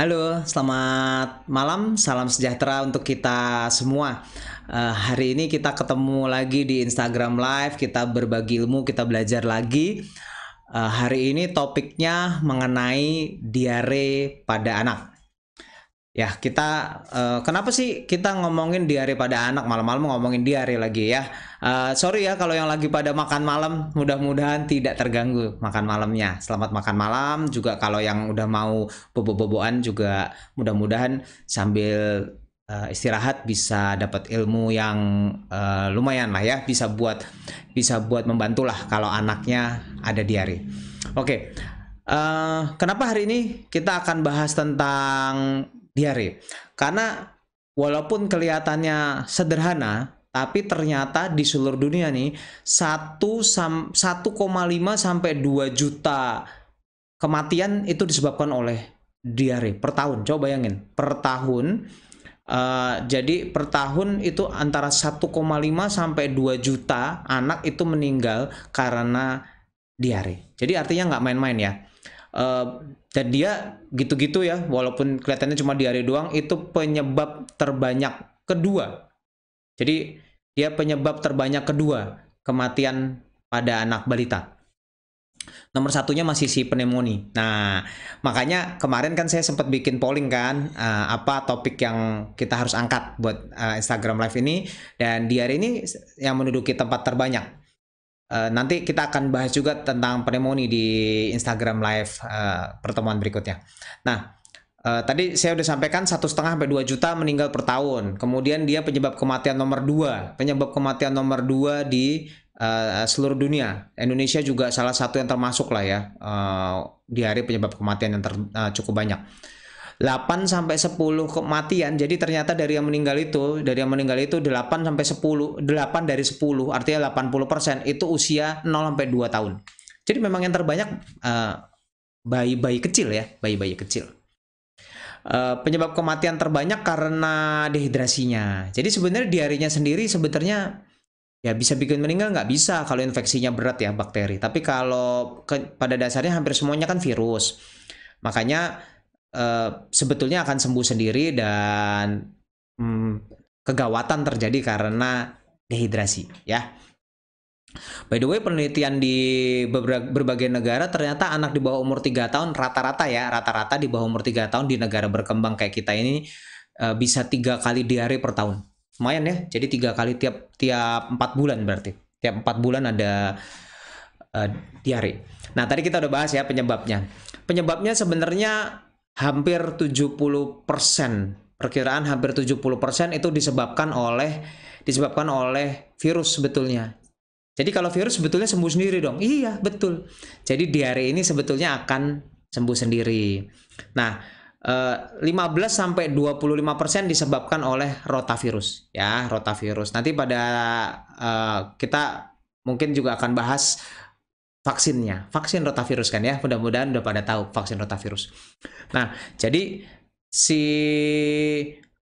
Halo, selamat malam, salam sejahtera untuk kita semua. Uh, hari ini kita ketemu lagi di Instagram Live, kita berbagi ilmu, kita belajar lagi. Uh, hari ini topiknya mengenai diare pada anak. Ya, kita uh, kenapa sih kita ngomongin diare pada anak malam-malam ngomongin diare lagi ya? Uh, sorry ya kalau yang lagi pada makan malam, mudah-mudahan tidak terganggu makan malamnya. Selamat makan malam juga kalau yang udah mau bobo-boboan juga mudah-mudahan sambil uh, istirahat bisa dapat ilmu yang uh, lumayan lah ya, bisa buat bisa buat membantulah kalau anaknya ada diare. Oke. Okay. Uh, kenapa hari ini kita akan bahas tentang diare. Karena walaupun kelihatannya sederhana, tapi ternyata di seluruh dunia nih 1 1,5 sampai 2 juta kematian itu disebabkan oleh diare per tahun. Coba bayangin, per tahun Uh, jadi per tahun itu antara 1,5 sampai 2 juta anak itu meninggal karena diare. Jadi artinya nggak main-main ya. Uh, dan dia gitu-gitu ya walaupun kelihatannya cuma diare doang itu penyebab terbanyak kedua jadi dia penyebab terbanyak kedua kematian pada anak balita nomor satunya masih si pneumonia nah makanya kemarin kan saya sempat bikin polling kan uh, apa topik yang kita harus angkat buat uh, Instagram live ini dan diare ini yang menduduki tempat terbanyak Eh, nanti kita akan bahas juga tentang pneumonia di Instagram Live uh, pertemuan berikutnya. Nah, uh, tadi saya sudah sampaikan satu setengah sampai dua juta meninggal per tahun. Kemudian dia penyebab kematian nomor dua, penyebab kematian nomor dua di uh, seluruh dunia. Indonesia juga salah satu yang termasuk lah ya uh, di hari penyebab kematian yang ter, uh, cukup banyak. 8 sampai 10 kematian. Jadi ternyata dari yang meninggal itu, dari yang meninggal itu 8 sampai 10, 8 dari 10 artinya 80% itu usia 0 sampai 2 tahun. Jadi memang yang terbanyak eh, bayi-bayi uh, kecil ya, bayi-bayi kecil. Uh, penyebab kematian terbanyak karena dehidrasinya. Jadi sebenarnya diarinya sendiri sebenarnya ya bisa bikin meninggal nggak bisa kalau infeksinya berat ya bakteri. Tapi kalau ke, pada dasarnya hampir semuanya kan virus. Makanya Eh, sebetulnya akan sembuh sendiri dan hmm, kegawatan terjadi karena dehidrasi ya. By the way, penelitian di berbagai negara ternyata anak di bawah umur 3 tahun rata-rata ya, rata-rata di bawah umur 3 tahun di negara berkembang kayak kita ini eh, bisa tiga kali diare per tahun. Lumayan ya, jadi tiga kali tiap tiap empat bulan berarti. Tiap empat bulan ada uh, diare. Nah, tadi kita udah bahas ya penyebabnya. Penyebabnya sebenarnya hampir 70% perkiraan hampir 70% itu disebabkan oleh disebabkan oleh virus sebetulnya. Jadi kalau virus sebetulnya sembuh sendiri dong. Iya, betul. Jadi diare ini sebetulnya akan sembuh sendiri. Nah, 15 eh, sampai 25% disebabkan oleh rotavirus ya, rotavirus. Nanti pada eh, kita mungkin juga akan bahas vaksinnya, vaksin rotavirus kan ya, mudah-mudahan udah pada tahu vaksin rotavirus. Nah, jadi si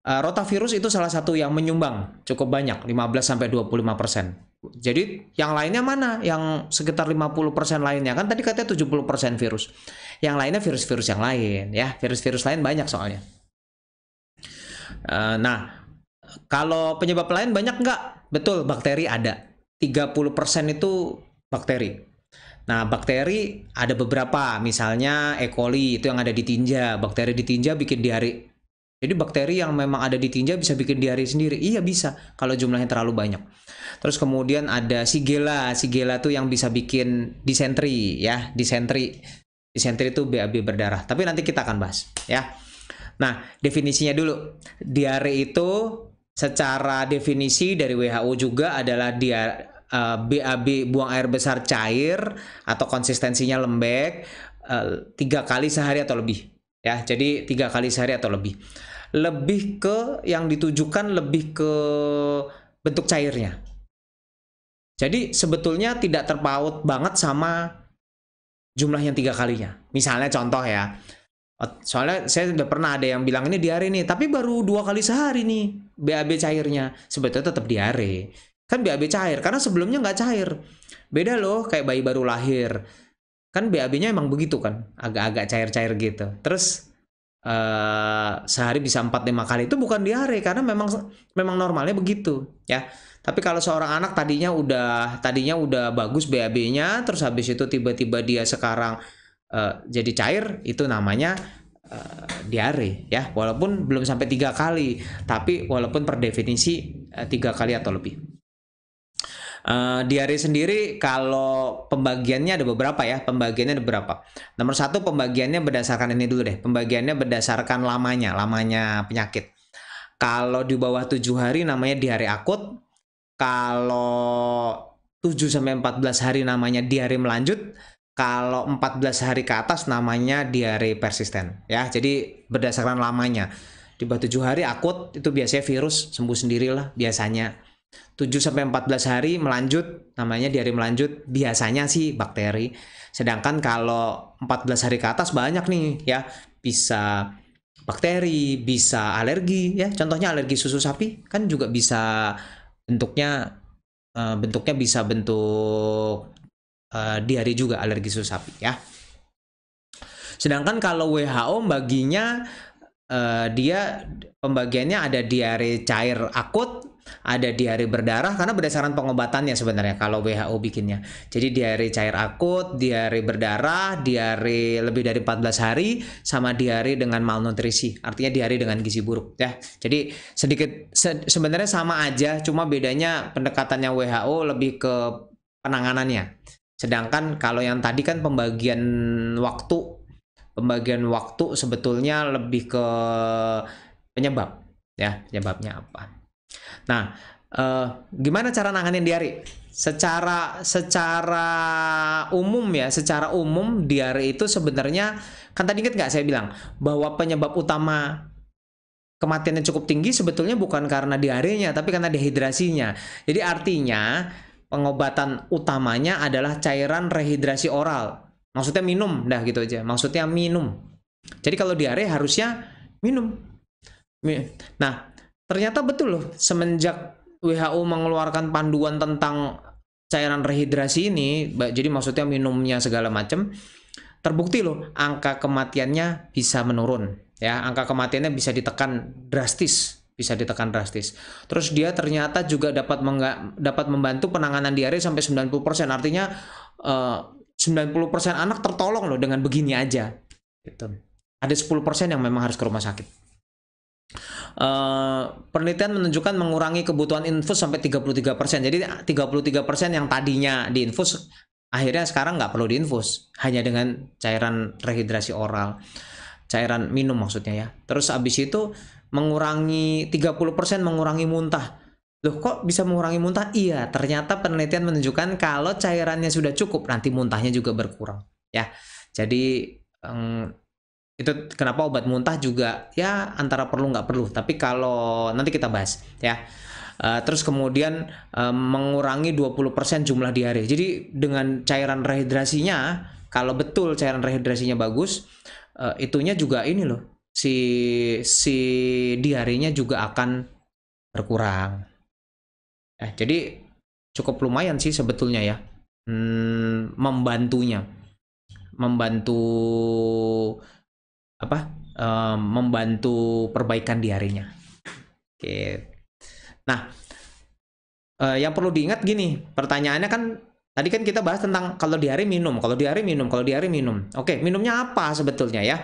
uh, rotavirus itu salah satu yang menyumbang cukup banyak, 15 sampai 25 persen. Jadi yang lainnya mana? Yang sekitar 50 persen lainnya kan tadi katanya 70 persen virus. Yang lainnya virus-virus yang lain ya, virus-virus lain banyak soalnya. Eh, nah, kalau penyebab lain banyak nggak? Betul, bakteri ada. 30% itu bakteri. Nah, bakteri ada beberapa, misalnya E. coli itu yang ada di tinja. Bakteri di tinja bikin diare. Jadi bakteri yang memang ada di tinja bisa bikin diare sendiri. Iya bisa kalau jumlahnya terlalu banyak. Terus kemudian ada Shigella. Shigella tuh yang bisa bikin disentri ya, disentri. Disentri itu BAB berdarah. Tapi nanti kita akan bahas ya. Nah, definisinya dulu. Diare itu secara definisi dari WHO juga adalah diare uh, eh, BAB eh, buang air besar cair atau konsistensinya lembek uh, tiga kali sehari atau lebih ya jadi tiga kali sehari atau lebih lebih ke yang ditujukan lebih ke bentuk cairnya jadi sebetulnya tidak terpaut banget sama jumlah yang tiga kalinya misalnya contoh ya Soalnya saya sudah pernah ada yang bilang ini diare nih, tapi baru dua kali sehari nih BAB cairnya. Sebetulnya tetap diare. Kan BAB cair, karena sebelumnya nggak cair. Beda loh kayak bayi baru lahir. Kan BAB-nya emang begitu kan, agak-agak cair-cair gitu. Terus uh, sehari bisa 4 lima kali itu bukan diare karena memang memang normalnya begitu ya. Tapi kalau seorang anak tadinya udah tadinya udah bagus BAB-nya terus habis itu tiba-tiba dia sekarang uh, jadi cair itu namanya uh, diare ya walaupun belum sampai tiga kali tapi walaupun per definisi tiga uh, kali atau lebih. Eh, diare sendiri kalau pembagiannya ada beberapa ya, pembagiannya ada beberapa. Nomor satu pembagiannya berdasarkan ini dulu deh, pembagiannya berdasarkan lamanya, lamanya penyakit. Kalau di bawah tujuh hari namanya diare akut, kalau 7 sampai 14 hari namanya diare melanjut, kalau 14 hari ke atas namanya diare persisten ya. Jadi berdasarkan lamanya. Di bawah tujuh hari akut itu biasanya virus sembuh sendirilah biasanya. 7 sampai 14 hari melanjut, namanya diare melanjut, biasanya sih bakteri. Sedangkan kalau 14 hari ke atas banyak nih ya, bisa bakteri, bisa alergi ya. Contohnya alergi susu sapi kan juga bisa bentuknya eh, bentuknya bisa bentuk eh, diare juga alergi susu sapi ya. Sedangkan kalau WHO baginya eh, dia pembagiannya ada diare cair akut ada diare berdarah karena berdasarkan pengobatannya sebenarnya kalau WHO bikinnya. Jadi diare cair akut, diare berdarah, diare lebih dari 14 hari sama diare dengan malnutrisi, artinya diare dengan gizi buruk ya. Jadi sedikit se sebenarnya sama aja, cuma bedanya pendekatannya WHO lebih ke penanganannya. Sedangkan kalau yang tadi kan pembagian waktu pembagian waktu sebetulnya lebih ke penyebab ya, penyebabnya apa. Nah, uh, gimana cara nanganin diare? Secara secara umum ya, secara umum diare itu sebenarnya kan tadi inget nggak saya bilang bahwa penyebab utama kematian yang cukup tinggi sebetulnya bukan karena diarenya tapi karena dehidrasinya. Jadi artinya pengobatan utamanya adalah cairan rehidrasi oral. Maksudnya minum dah gitu aja. Maksudnya minum. Jadi kalau diare harusnya minum. Nah, ternyata betul loh semenjak WHO mengeluarkan panduan tentang cairan rehidrasi ini jadi maksudnya minumnya segala macam terbukti loh angka kematiannya bisa menurun ya angka kematiannya bisa ditekan drastis bisa ditekan drastis. Terus dia ternyata juga dapat mengga, dapat membantu penanganan diare sampai 90%. Artinya eh, uh, 90% anak tertolong loh dengan begini aja. Gitu. Ada 10% yang memang harus ke rumah sakit. Eh, penelitian menunjukkan mengurangi kebutuhan infus sampai 33%. Jadi 33% ah, yang tadinya di infus akhirnya sekarang nggak perlu di infus hanya dengan cairan rehidrasi oral. Cairan minum maksudnya ya. Terus abis itu mengurangi 30% mengurangi muntah. Loh kok bisa mengurangi muntah? Iya, ternyata penelitian menunjukkan kalau cairannya sudah cukup, nanti muntahnya juga berkurang. Ya, jadi itu kenapa obat muntah juga ya antara perlu nggak perlu tapi kalau nanti kita bahas ya uh, terus kemudian uh, mengurangi 20% jumlah diare jadi dengan cairan rehidrasinya kalau betul cairan rehidrasinya bagus uh, itunya juga ini loh si si diarenya juga akan berkurang eh, jadi cukup lumayan sih sebetulnya ya hmm, membantunya membantu apa um, membantu perbaikan diarinya. Oke. Okay. Nah, uh, yang perlu diingat gini, pertanyaannya kan tadi kan kita bahas tentang kalau diare minum, kalau diare minum, kalau diare minum. Oke, okay, minumnya apa sebetulnya ya?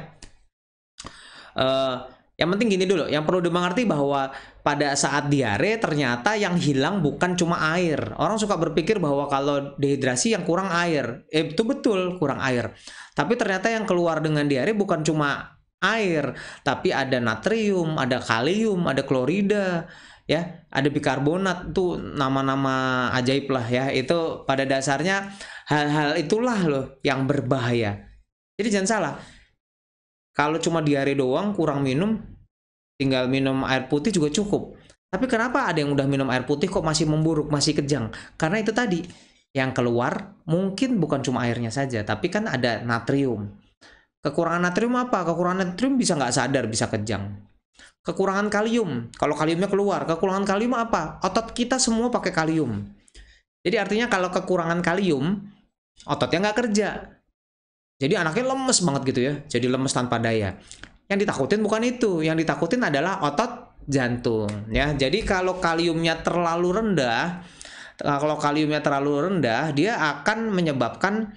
Uh, yang penting gini dulu, yang perlu dimengerti bahwa pada saat diare ternyata yang hilang bukan cuma air. Orang suka berpikir bahwa kalau dehidrasi yang kurang air, eh, itu betul kurang air. Tapi ternyata yang keluar dengan diare bukan cuma air, tapi ada natrium, ada kalium, ada klorida, ya, ada bikarbonat tuh nama-nama ajaib lah ya. Itu pada dasarnya hal-hal itulah loh yang berbahaya. Jadi jangan salah. Kalau cuma diare doang kurang minum, tinggal minum air putih juga cukup. Tapi kenapa ada yang udah minum air putih kok masih memburuk, masih kejang? Karena itu tadi yang keluar mungkin bukan cuma airnya saja, tapi kan ada natrium. Kekurangan natrium apa? Kekurangan natrium bisa nggak sadar, bisa kejang. Kekurangan kalium, kalau kaliumnya keluar, kekurangan kalium apa? Otot kita semua pakai kalium. Jadi artinya kalau kekurangan kalium, ototnya nggak kerja. Jadi anaknya lemes banget gitu ya, jadi lemes tanpa daya. Yang ditakutin bukan itu, yang ditakutin adalah otot jantung ya. Jadi kalau kaliumnya terlalu rendah, Nah, kalau kaliumnya terlalu rendah, dia akan menyebabkan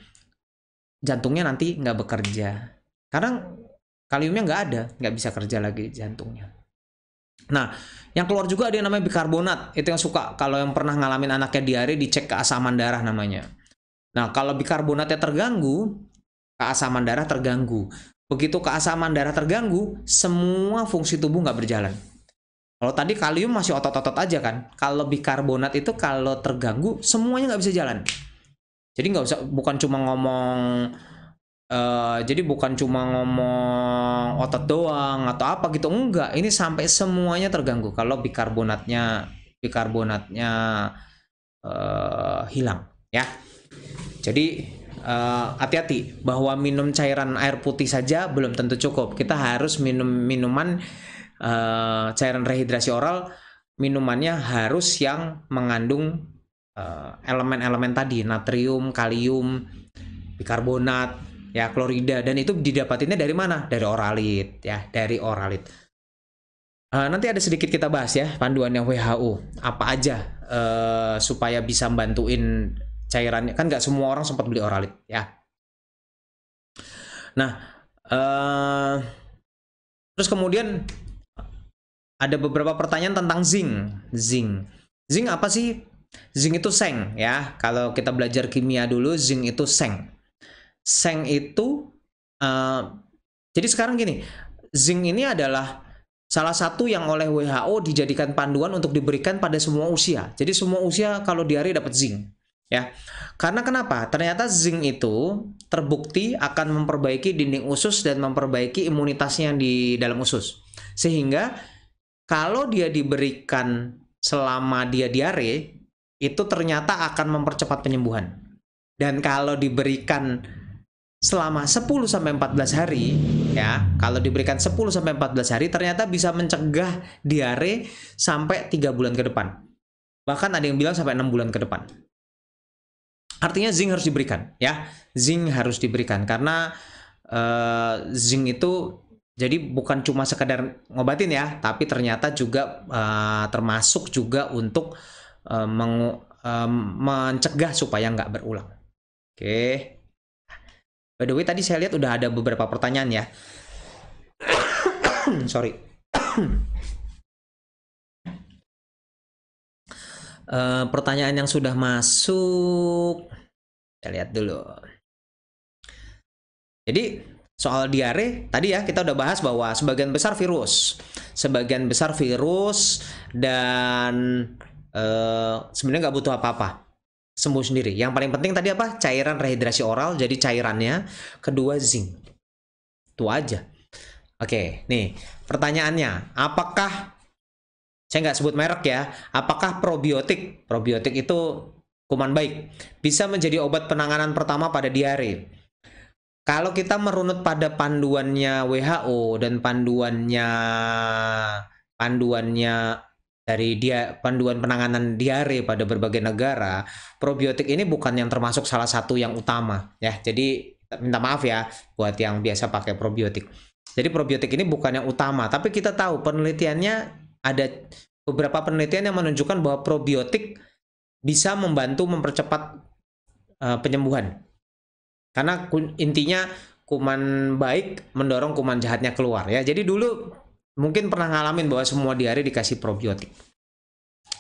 jantungnya nanti nggak bekerja. Karena kaliumnya nggak ada, nggak bisa kerja lagi jantungnya. Nah, yang keluar juga ada yang namanya bikarbonat. Itu yang suka kalau yang pernah ngalamin anaknya diare dicek keasaman darah namanya. Nah, kalau bikarbonatnya terganggu, keasaman darah terganggu. Begitu keasaman darah terganggu, semua fungsi tubuh nggak berjalan. Kalau tadi kalium masih otot-otot aja kan. Kalau bikarbonat itu kalau terganggu semuanya nggak bisa jalan. Jadi nggak usah bukan cuma ngomong uh, jadi bukan cuma ngomong otot doang atau apa gitu enggak. Ini sampai semuanya terganggu kalau bikarbonatnya bikarbonatnya uh, hilang ya. Jadi eh, hati-hati uh, hati -hati, bahwa minum cairan air putih saja belum tentu cukup. Kita harus minum minuman uh, cairan rehidrasi oral minumannya harus yang mengandung eh, elemen-elemen uh, tadi natrium, kalium, bikarbonat, ya klorida dan itu didapatinnya dari mana? Dari oralit ya, dari oralit. Uh, nanti ada sedikit kita bahas ya panduan yang WHO apa aja uh, supaya bisa bantuin cairannya kan nggak semua orang sempat beli oralit ya. Nah, uh, terus kemudian ada beberapa pertanyaan tentang zinc. Zinc. Zinc apa sih? Zinc itu seng ya. Kalau kita belajar kimia dulu, zinc itu seng. Seng itu uh, jadi sekarang gini, zinc ini adalah salah satu yang oleh WHO dijadikan panduan untuk diberikan pada semua usia. Jadi semua usia kalau diare dapat zinc ya. Karena kenapa? Ternyata zinc itu terbukti akan memperbaiki dinding usus dan memperbaiki imunitasnya di dalam usus. Sehingga kalau dia diberikan selama dia diare, itu ternyata akan mempercepat penyembuhan. Dan kalau diberikan selama 10 sampai 14 hari ya, kalau diberikan 10 sampai 14 hari ternyata bisa mencegah diare sampai 3 bulan ke depan. Bahkan ada yang bilang sampai 6 bulan ke depan. Artinya zinc harus diberikan ya. Zinc harus diberikan karena uh, zinc itu jadi bukan cuma sekedar ngobatin ya, tapi ternyata juga uh, termasuk juga untuk uh, eh, meng, uh, eh, mencegah supaya nggak berulang. Oke. Okay. By the way tadi saya lihat udah ada beberapa pertanyaan ya. Sorry. uh, pertanyaan yang sudah masuk, Saya lihat dulu. Jadi soal diare tadi ya kita udah bahas bahwa sebagian besar virus sebagian besar virus dan e, sebenarnya nggak butuh apa-apa sembuh sendiri yang paling penting tadi apa cairan rehidrasi oral jadi cairannya kedua zinc itu aja oke nih pertanyaannya apakah saya nggak sebut merek ya apakah probiotik probiotik itu kuman baik bisa menjadi obat penanganan pertama pada diare kalau kita merunut pada panduannya WHO dan panduannya panduannya dari dia panduan penanganan diare pada berbagai negara, probiotik ini bukan yang termasuk salah satu yang utama ya. Jadi minta maaf ya buat yang biasa pakai probiotik. Jadi probiotik ini bukan yang utama, tapi kita tahu penelitiannya ada beberapa penelitian yang menunjukkan bahwa probiotik bisa membantu mempercepat uh, penyembuhan karena intinya kuman baik mendorong kuman jahatnya keluar ya. Jadi dulu mungkin pernah ngalamin bahwa semua diare dikasih probiotik.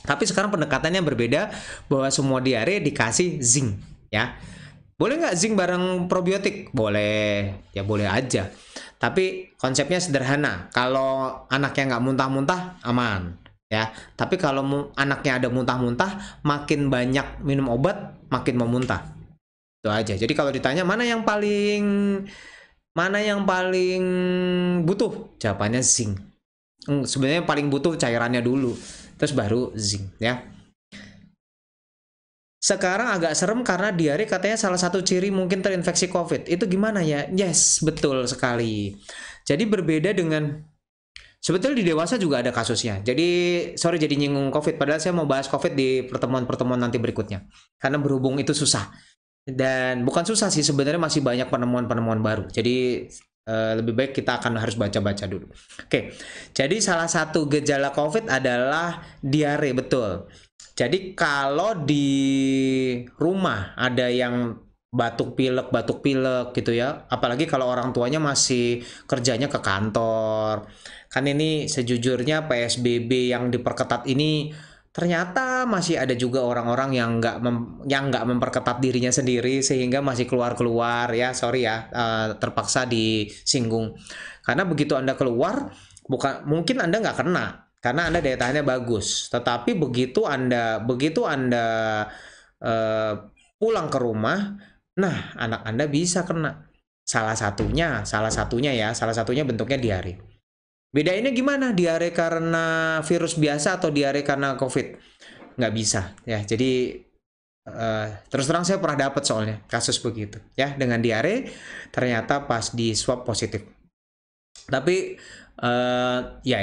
Tapi sekarang pendekatannya berbeda bahwa semua diare dikasih zinc ya. Boleh nggak zinc bareng probiotik? Boleh, ya boleh aja. Tapi konsepnya sederhana. Kalau anaknya nggak muntah-muntah, aman ya. Tapi kalau anaknya ada muntah-muntah, makin banyak minum obat, makin memuntah itu aja jadi kalau ditanya mana yang paling mana yang paling butuh jawabannya zinc hmm, sebenarnya paling butuh cairannya dulu terus baru zinc ya sekarang agak serem karena diare katanya salah satu ciri mungkin terinfeksi covid itu gimana ya yes betul sekali jadi berbeda dengan Sebetulnya di dewasa juga ada kasusnya. Jadi sorry jadi nyinggung COVID. Padahal saya mau bahas COVID di pertemuan-pertemuan nanti berikutnya. Karena berhubung itu susah dan bukan susah sih sebenarnya masih banyak penemuan-penemuan baru. Jadi uh, lebih baik kita akan harus baca-baca dulu. Oke. Jadi salah satu gejala COVID adalah diare, betul. Jadi kalau di rumah ada yang batuk pilek, batuk pilek gitu ya. Apalagi kalau orang tuanya masih kerjanya ke kantor. Kan ini sejujurnya PSBB yang diperketat ini ternyata masih ada juga orang-orang yang nggak yang nggak memperketat dirinya sendiri sehingga masih keluar-keluar ya sorry ya uh, terpaksa disinggung karena begitu anda keluar bukan mungkin anda nggak kena karena anda daya tahannya bagus tetapi begitu anda begitu anda uh, pulang ke rumah nah anak anda bisa kena salah satunya salah satunya ya salah satunya bentuknya diare Bedainnya gimana? Diare karena virus biasa atau diare karena COVID? Nggak bisa ya. Jadi uh, terus terang saya pernah dapat soalnya kasus begitu ya dengan diare ternyata pas di swab positif. Tapi uh, ya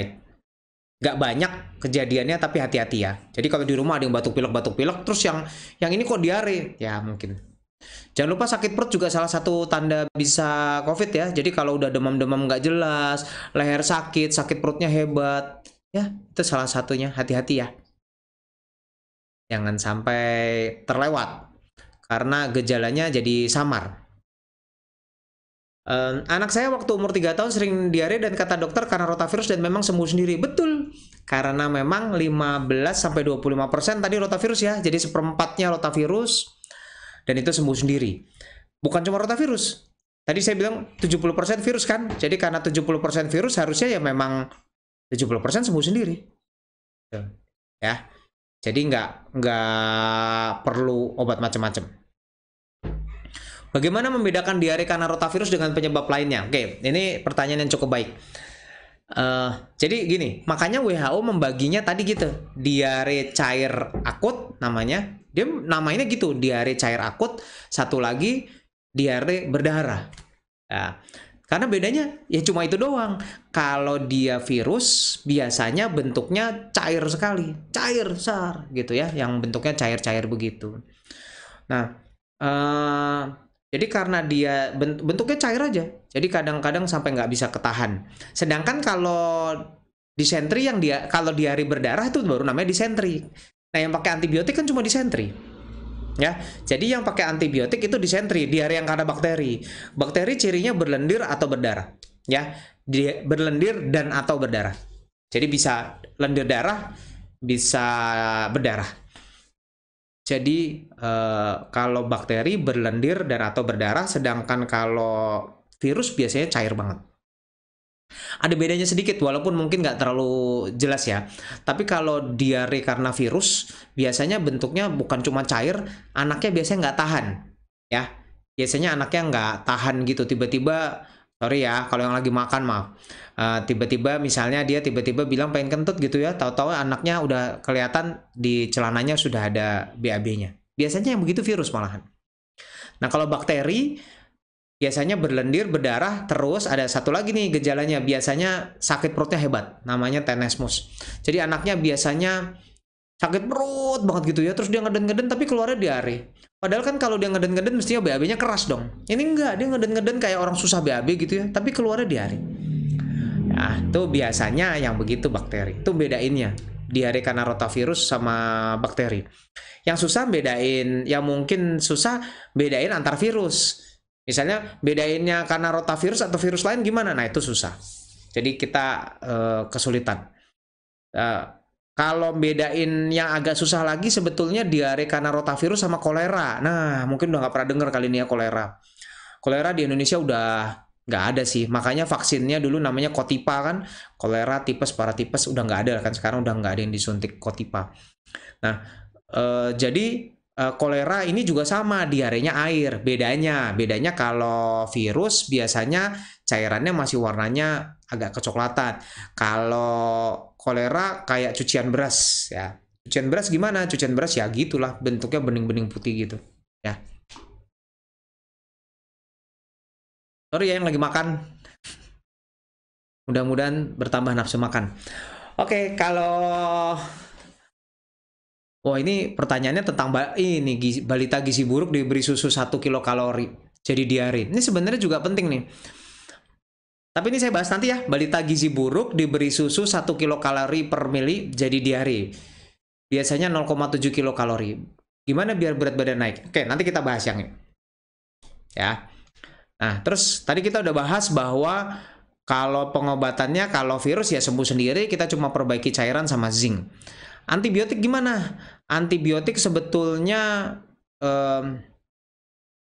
nggak banyak kejadiannya tapi hati-hati ya. Jadi kalau di rumah ada yang batuk pilek batuk pilek terus yang yang ini kok diare ya mungkin Jangan lupa sakit perut juga salah satu tanda bisa COVID ya. Jadi kalau udah demam-demam nggak jelas, leher sakit, sakit perutnya hebat, ya itu salah satunya. Hati-hati ya. Jangan sampai terlewat karena gejalanya jadi samar. Um, anak saya waktu umur 3 tahun sering diare dan kata dokter karena rotavirus dan memang sembuh sendiri. Betul. Karena memang 15 sampai 25% tadi rotavirus ya. Jadi seperempatnya rotavirus, dan itu sembuh sendiri. Bukan cuma rotavirus. Tadi saya bilang 70% virus kan. Jadi karena 70% virus harusnya ya memang 70% sembuh sendiri. Ya. Jadi nggak nggak perlu obat macam-macam. Bagaimana membedakan diare karena rotavirus dengan penyebab lainnya? Oke, ini pertanyaan yang cukup baik. Uh, jadi gini, makanya WHO membaginya tadi gitu, diare cair akut namanya, dia namanya gitu, diare cair akut, satu lagi diare berdarah. Nah, karena bedanya ya cuma itu doang. Kalau dia virus biasanya bentuknya cair sekali, cair sar gitu ya, yang bentuknya cair-cair begitu. Nah, uh, jadi karena dia bentuknya cair aja, jadi kadang-kadang sampai nggak bisa ketahan. Sedangkan kalau disentri yang dia kalau diare berdarah itu baru namanya disentri. Nah, yang pakai antibiotik kan cuma disentri. Ya, jadi yang pakai antibiotik itu disentri, area yang karena bakteri. Bakteri cirinya berlendir atau berdarah. Ya, dia berlendir dan atau berdarah. Jadi bisa lendir darah, bisa berdarah. Jadi e, kalau bakteri berlendir dan atau berdarah, sedangkan kalau virus biasanya cair banget. Ada bedanya sedikit, walaupun mungkin nggak terlalu jelas ya. Tapi kalau diare karena virus, biasanya bentuknya bukan cuma cair, anaknya biasanya nggak tahan, ya. Biasanya anaknya nggak tahan gitu, tiba-tiba, sorry ya, kalau yang lagi makan maaf. tiba eh, tiba-tiba misalnya dia tiba-tiba bilang pengen kentut gitu ya, tahu-tahu anaknya udah kelihatan di celananya sudah ada BAB-nya. Biasanya yang begitu virus malahan. Nah kalau bakteri biasanya berlendir, berdarah, terus ada satu lagi nih gejalanya, biasanya sakit perutnya hebat, namanya tenesmus. Jadi anaknya biasanya sakit perut banget gitu ya, terus dia ngeden-ngeden tapi keluarnya diare. Padahal kan kalau dia ngeden-ngeden mestinya BAB-nya keras dong. Ini enggak, dia ngeden-ngeden kayak orang susah BAB gitu ya, tapi keluarnya diare. Nah, itu biasanya yang begitu bakteri. Itu bedainnya diare karena rotavirus sama bakteri. Yang susah bedain, yang mungkin susah bedain antar virus Misalnya bedainnya karena rotavirus atau virus lain gimana? Nah itu susah. Jadi kita uh, kesulitan. Uh, kalau bedain yang agak susah lagi sebetulnya diare karena rotavirus sama kolera. Nah mungkin udah nggak pernah dengar kali ini ya kolera. Kolera di Indonesia udah nggak ada sih. Makanya vaksinnya dulu namanya kotipa kan. Kolera, tipes, paratipes udah nggak ada kan. Sekarang udah nggak ada yang disuntik kotipa. Nah, eh, jadi Eh, kolera ini juga sama diarenya air bedanya bedanya kalau virus biasanya cairannya masih warnanya agak kecoklatan kalau kolera kayak cucian beras ya cucian beras gimana cucian beras ya gitulah bentuknya bening-bening putih gitu ya sorry ya yang lagi makan mudah-mudahan bertambah nafsu makan oke kalau Wah ini pertanyaannya tentang ini gizi, balita gizi buruk diberi susu 1 kalori jadi diare. Ini sebenarnya juga penting nih. Tapi ini saya bahas nanti ya, balita gizi buruk diberi susu 1 kalori per mili jadi diare. Biasanya 0,7 kilo kalori. Gimana biar berat badan naik? Oke, nanti kita bahas yang ini. Ya. Nah, terus tadi kita udah bahas bahwa kalau pengobatannya kalau virus ya sembuh sendiri, kita cuma perbaiki cairan sama zinc. Antibiotik gimana? Antibiotik sebetulnya um,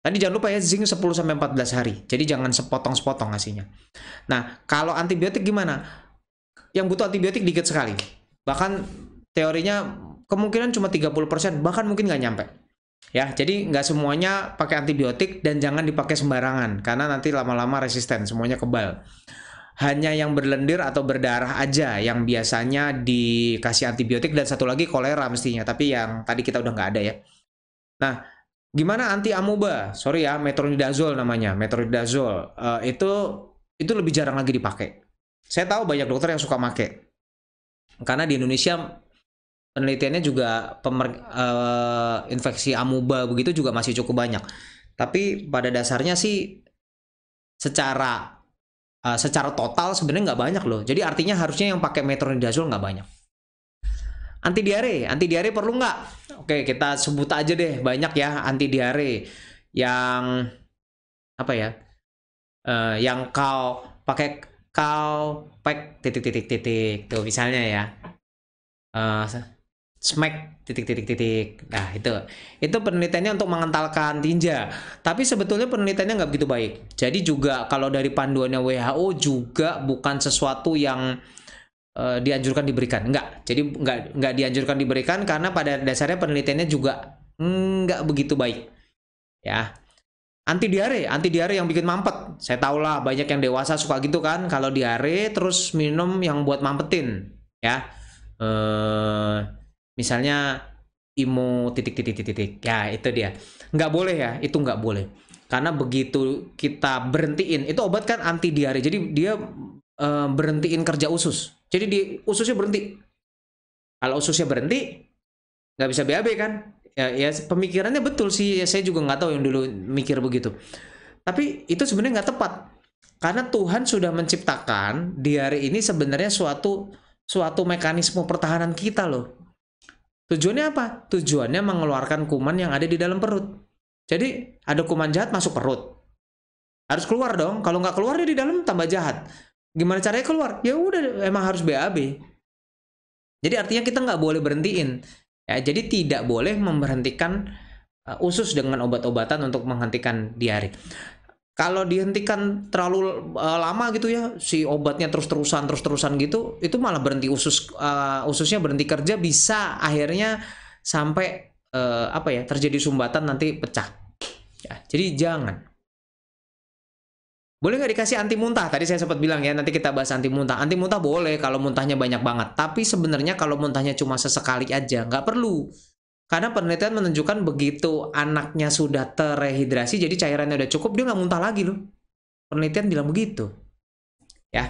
tadi jangan lupa ya zinc 10 sampai 14 hari. Jadi jangan sepotong-sepotong ngasihnya. Nah, kalau antibiotik gimana? Yang butuh antibiotik dikit sekali. Bahkan teorinya kemungkinan cuma 30%, bahkan mungkin nggak nyampe. Ya, jadi nggak semuanya pakai antibiotik dan jangan dipakai sembarangan karena nanti lama-lama resisten, semuanya kebal hanya yang berlendir atau berdarah aja yang biasanya dikasih antibiotik dan satu lagi kolera mestinya tapi yang tadi kita udah nggak ada ya nah gimana anti amuba sorry ya metronidazole namanya metronidazole uh, itu itu lebih jarang lagi dipakai saya tahu banyak dokter yang suka make karena di Indonesia penelitiannya juga pemer, uh, infeksi amuba begitu juga masih cukup banyak tapi pada dasarnya sih secara Eh, secara total sebenarnya nggak banyak loh. Jadi artinya harusnya yang pakai metronidazol nggak banyak. Anti diare, anti diare perlu nggak? Oke, kita sebut aja deh banyak ya anti diare yang apa ya? Uh, yang kau pakai kau pack titik titik titik tuh misalnya ya. Uh, smack titik titik titik nah itu itu penelitiannya untuk mengentalkan tinja tapi sebetulnya penelitiannya nggak begitu baik jadi juga kalau dari panduannya WHO juga bukan sesuatu yang uh, dianjurkan diberikan nggak jadi nggak nggak dianjurkan diberikan karena pada dasarnya penelitiannya juga nggak begitu baik ya anti diare anti diare yang bikin mampet saya tahu lah banyak yang dewasa suka gitu kan kalau diare terus minum yang buat mampetin ya eh misalnya IMO titik titik titik titik ya itu dia nggak boleh ya itu nggak boleh karena begitu kita berhentiin itu obat kan anti diare jadi dia e, berhentiin kerja usus jadi di ususnya berhenti kalau ususnya berhenti nggak bisa BAB kan ya, ya pemikirannya betul sih ya, saya juga nggak tahu yang dulu mikir begitu tapi itu sebenarnya nggak tepat karena Tuhan sudah menciptakan diare ini sebenarnya suatu suatu mekanisme pertahanan kita loh Tujuannya apa? Tujuannya mengeluarkan kuman yang ada di dalam perut. Jadi ada kuman jahat masuk perut. Harus keluar dong. Kalau nggak keluar dia di dalam tambah jahat. Gimana caranya keluar? Ya udah emang harus BAB. Jadi artinya kita nggak boleh berhentiin. Ya, jadi tidak boleh memberhentikan uh, usus dengan obat-obatan untuk menghentikan diare kalau dihentikan terlalu uh, lama gitu ya si obatnya terus-terusan terus-terusan gitu itu malah berhenti usus uh, ususnya berhenti kerja bisa akhirnya sampai uh, apa ya terjadi sumbatan nanti pecah ya, jadi jangan boleh nggak dikasih anti muntah tadi saya sempat bilang ya nanti kita bahas anti muntah anti muntah boleh kalau muntahnya banyak banget tapi sebenarnya kalau muntahnya cuma sesekali aja nggak perlu karena penelitian menunjukkan begitu anaknya sudah terehidrasi, jadi cairannya udah cukup, dia nggak muntah lagi loh. Penelitian bilang begitu. Ya,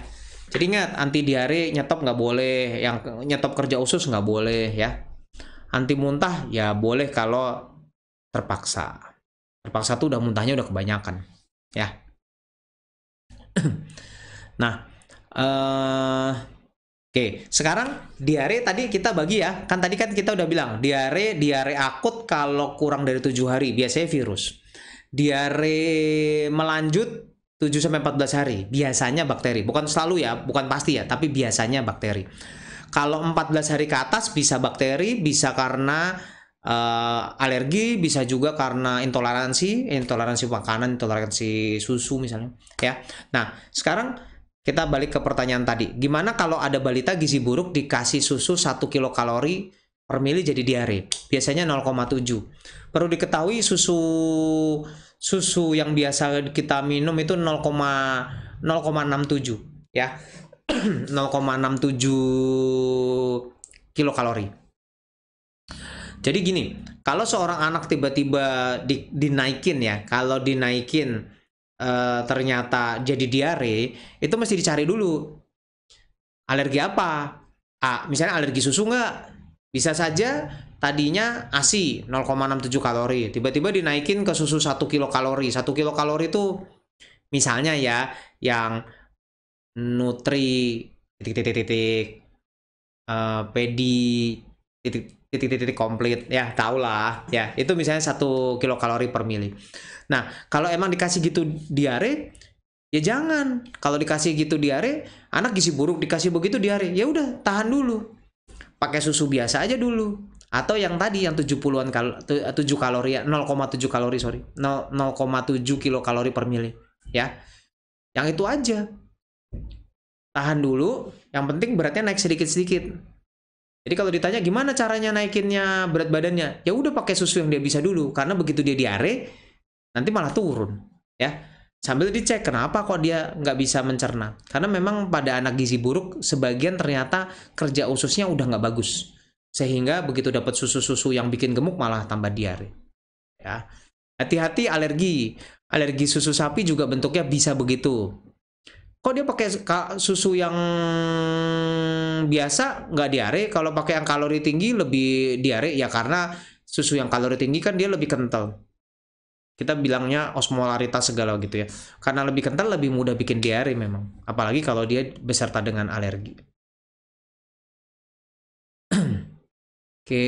jadi ingat anti diare nyetop nggak boleh, yang nyetop kerja usus nggak boleh ya. Anti muntah ya boleh kalau terpaksa. Terpaksa tuh udah muntahnya udah kebanyakan ya. nah, eh Oke, sekarang diare tadi kita bagi ya. Kan tadi kan kita udah bilang diare diare akut kalau kurang dari tujuh hari biasanya virus. Diare melanjut 7 sampai 14 hari biasanya bakteri. Bukan selalu ya, bukan pasti ya, tapi biasanya bakteri. Kalau 14 hari ke atas bisa bakteri, bisa karena uh, alergi, bisa juga karena intoleransi, intoleransi makanan, intoleransi susu misalnya, ya. Nah, sekarang kita balik ke pertanyaan tadi. Gimana kalau ada balita gizi buruk dikasih susu 1 kilokalori per mili jadi diare? Biasanya 0,7. Perlu diketahui susu susu yang biasa kita minum itu 0,067 ya. 0,67 kalori. Jadi gini, kalau seorang anak tiba-tiba di, dinaikin ya, kalau dinaikin uh, ternyata jadi diare, itu mesti dicari dulu. Alergi apa? A, misalnya alergi susu nggak? Bisa saja tadinya ASI 0,67 kalori, tiba-tiba dinaikin ke susu 1 kilokalori. 1 kalori itu misalnya ya yang nutri titik-titik-titik uh, eh, pedi titik titik titik komplit ya tau lah ya itu misalnya satu kilo kalori per mili Nah, kalau emang dikasih gitu diare, ya jangan. Kalau dikasih gitu diare, anak gizi buruk dikasih begitu diare, ya udah tahan dulu. Pakai susu biasa aja dulu. Atau yang tadi yang 70-an kal 7 kalori 0,7 kalori sorry. 0,7 kalori per mili ya. Yang itu aja. Tahan dulu, yang penting beratnya naik sedikit-sedikit. Jadi kalau ditanya gimana caranya naikinnya berat badannya, ya udah pakai susu yang dia bisa dulu karena begitu dia diare, nanti malah turun ya sambil dicek kenapa kok dia nggak bisa mencerna karena memang pada anak gizi buruk sebagian ternyata kerja ususnya udah nggak bagus sehingga begitu dapat susu-susu yang bikin gemuk malah tambah diare ya hati-hati alergi alergi susu sapi juga bentuknya bisa begitu kok dia pakai susu yang biasa nggak diare kalau pakai yang kalori tinggi lebih diare ya karena susu yang kalori tinggi kan dia lebih kental kita bilangnya osmolaritas segala gitu ya karena lebih kental lebih mudah bikin diare memang apalagi kalau dia beserta dengan alergi oke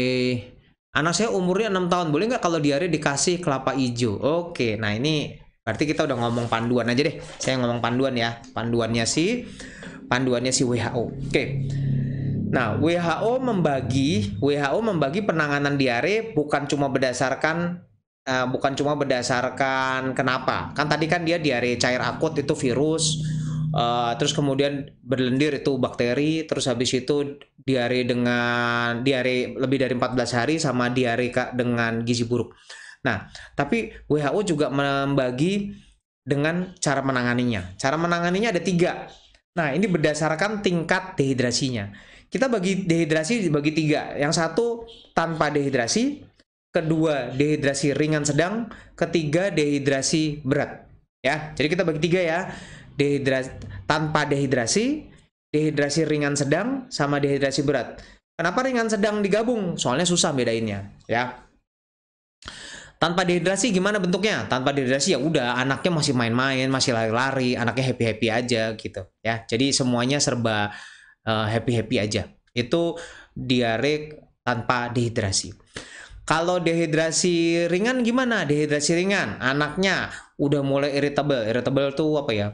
anak saya umurnya enam tahun boleh nggak kalau diare dikasih kelapa hijau oke nah ini berarti kita udah ngomong panduan aja deh saya ngomong panduan ya panduannya sih panduannya si WHO oke Nah, WHO membagi WHO membagi penanganan diare bukan cuma berdasarkan uh, bukan cuma berdasarkan kenapa. Kan tadi kan dia diare cair akut itu virus, uh, terus kemudian berlendir itu bakteri, terus habis itu diare dengan diare lebih dari 14 hari sama diare dengan gizi buruk. Nah, tapi WHO juga membagi dengan cara menanganinya. Cara menanganinya ada tiga. Nah, ini berdasarkan tingkat dehidrasinya. Kita bagi dehidrasi dibagi tiga. Yang satu tanpa dehidrasi, kedua dehidrasi ringan sedang, ketiga dehidrasi berat. Ya, jadi kita bagi tiga ya. Dehidrasi tanpa dehidrasi, dehidrasi ringan sedang sama dehidrasi berat. Kenapa ringan sedang digabung? Soalnya susah bedainnya, ya. Tanpa dehidrasi gimana bentuknya? Tanpa dehidrasi ya udah anaknya masih main-main, masih lari-lari, anaknya happy-happy aja gitu, ya. Jadi semuanya serba eh, happy-happy uh, aja. Itu diare tanpa dehidrasi. Kalau dehidrasi ringan gimana? Dehidrasi ringan, anaknya udah mulai irritable. Irritable tuh apa ya?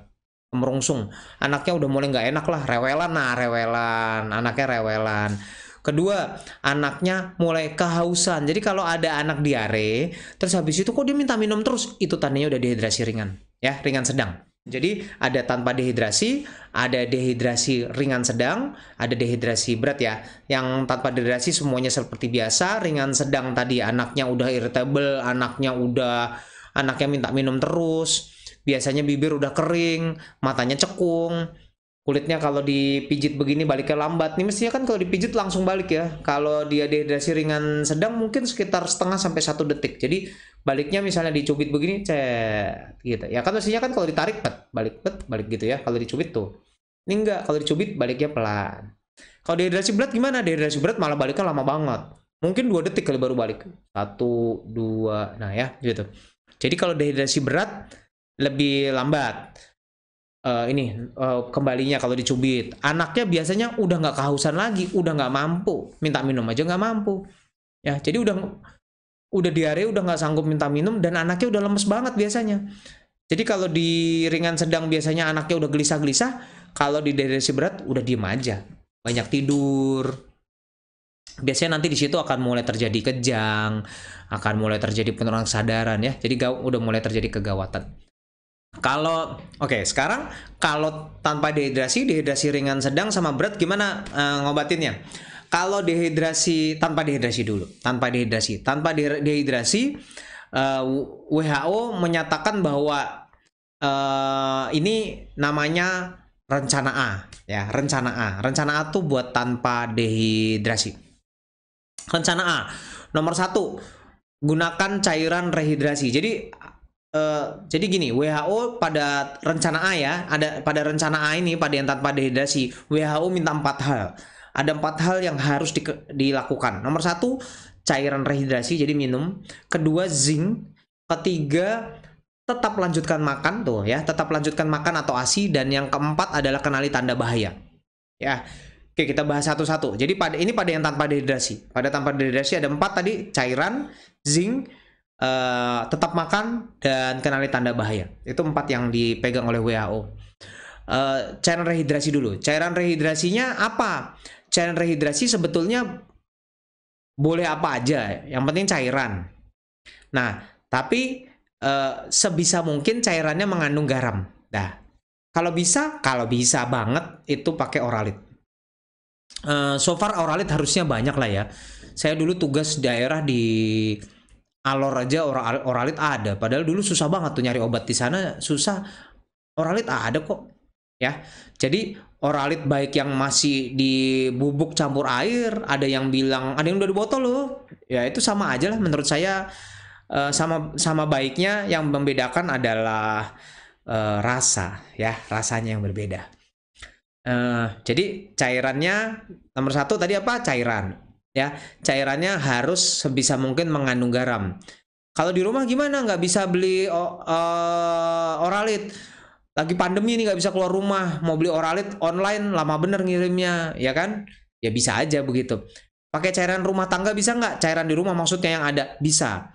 Merungsung. Anaknya udah mulai nggak enak lah, rewelan nah, rewelan. Anaknya rewelan. Kedua, anaknya mulai kehausan. Jadi kalau ada anak diare, terus habis itu kok dia minta minum terus, itu tandanya udah dehidrasi ringan, ya, ringan sedang. Jadi ada tanpa dehidrasi, ada dehidrasi ringan sedang, ada dehidrasi berat ya. Yang tanpa dehidrasi semuanya seperti biasa, ringan sedang tadi anaknya udah irritable, anaknya udah anaknya minta minum terus, biasanya bibir udah kering, matanya cekung, kulitnya kalau dipijit begini baliknya lambat nih mestinya kan kalau dipijit langsung balik ya kalau dia dehidrasi ringan sedang mungkin sekitar setengah sampai satu detik jadi baliknya misalnya dicubit begini cek gitu ya kan mestinya kan kalau ditarik pet balik pet balik gitu ya kalau dicubit tuh ini enggak kalau dicubit baliknya pelan kalau dehidrasi berat gimana dehidrasi berat malah baliknya lama banget mungkin dua detik kali baru balik satu dua nah ya gitu jadi kalau dehidrasi berat lebih lambat uh, ini uh, kembalinya kalau dicubit anaknya biasanya udah nggak kehausan lagi udah nggak mampu minta minum aja nggak mampu ya jadi udah udah diare udah nggak sanggup minta minum dan anaknya udah lemes banget biasanya jadi kalau di ringan sedang biasanya anaknya udah gelisah-gelisah kalau di dehidrasi berat udah diem aja banyak tidur biasanya nanti di situ akan mulai terjadi kejang, akan mulai terjadi penurunan kesadaran ya. Jadi udah mulai terjadi kegawatan. Kalau oke okay, sekarang kalau tanpa dehidrasi, dehidrasi ringan sedang sama berat gimana uh, ngobatinnya? Kalau dehidrasi tanpa dehidrasi dulu, tanpa dehidrasi, tanpa de dehidrasi uh, eh, WHO menyatakan bahwa uh, ini namanya rencana A ya, rencana A. Rencana A tuh buat tanpa dehidrasi. Rencana A nomor satu gunakan cairan rehidrasi. Jadi Eh, jadi gini, WHO pada rencana A ya, ada pada rencana A ini pada yang tanpa dehidrasi, WHO minta empat hal. Ada empat hal yang harus di, dilakukan. Nomor satu, cairan rehidrasi, jadi minum. Kedua, zinc. Ketiga, tetap lanjutkan makan tuh ya, tetap lanjutkan makan atau asi. Dan yang keempat adalah kenali tanda bahaya. Ya, oke kita bahas satu-satu. Jadi pada ini pada yang tanpa dehidrasi. Pada tanpa dehidrasi ada empat tadi, cairan, zinc, uh, tetap makan dan kenali tanda bahaya. Itu empat yang dipegang oleh WHO. Uh, eh, cairan rehidrasi dulu. Cairan rehidrasinya apa? Cairan rehidrasi sebetulnya boleh apa aja. Yang penting cairan. Nah, tapi uh, sebisa mungkin cairannya mengandung garam. dah kalau bisa, kalau bisa banget itu pakai oralit. Uh, so far oralit harusnya banyak lah ya. Saya dulu tugas daerah di alor aja oral oralit ada padahal dulu susah banget tuh nyari obat di sana susah oralit ada kok ya jadi oralit baik yang masih di bubuk campur air ada yang bilang ada yang udah di botol loh ya itu sama aja lah menurut saya eh, sama sama baiknya yang membedakan adalah uh, rasa ya rasanya yang berbeda uh, jadi cairannya nomor satu tadi apa cairan ya cairannya harus sebisa mungkin mengandung garam kalau di rumah gimana nggak bisa beli uh, oralit lagi pandemi ini nggak bisa keluar rumah mau beli oralit online lama bener ngirimnya ya kan ya bisa aja begitu pakai cairan rumah tangga bisa nggak cairan di rumah maksudnya yang ada bisa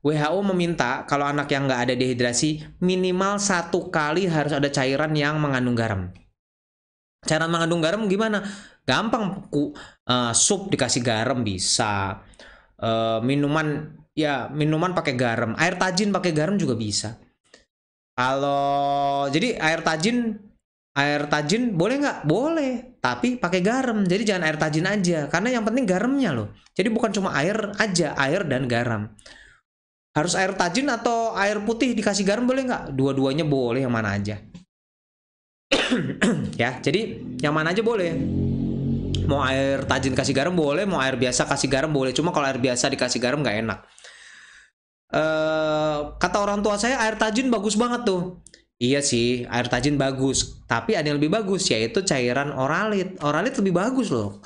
WHO meminta kalau anak yang nggak ada dehidrasi minimal satu kali harus ada cairan yang mengandung garam cairan mengandung garam gimana gampang ku, uh, sup dikasih garam bisa uh, minuman ya minuman pakai garam air tajin pakai garam juga bisa kalau jadi air tajin air tajin boleh nggak boleh tapi pakai garam jadi jangan air tajin aja karena yang penting garamnya loh jadi bukan cuma air aja air dan garam harus air tajin atau air putih dikasih garam boleh nggak dua-duanya boleh yang mana aja ya jadi yang mana aja boleh mau air tajin kasih garam boleh mau air biasa kasih garam boleh cuma kalau air biasa dikasih garam nggak enak Uh, kata orang tua saya air tajin bagus banget tuh. Iya sih, air tajin bagus. Tapi ada yang lebih bagus yaitu cairan oralit. Oralit lebih bagus loh.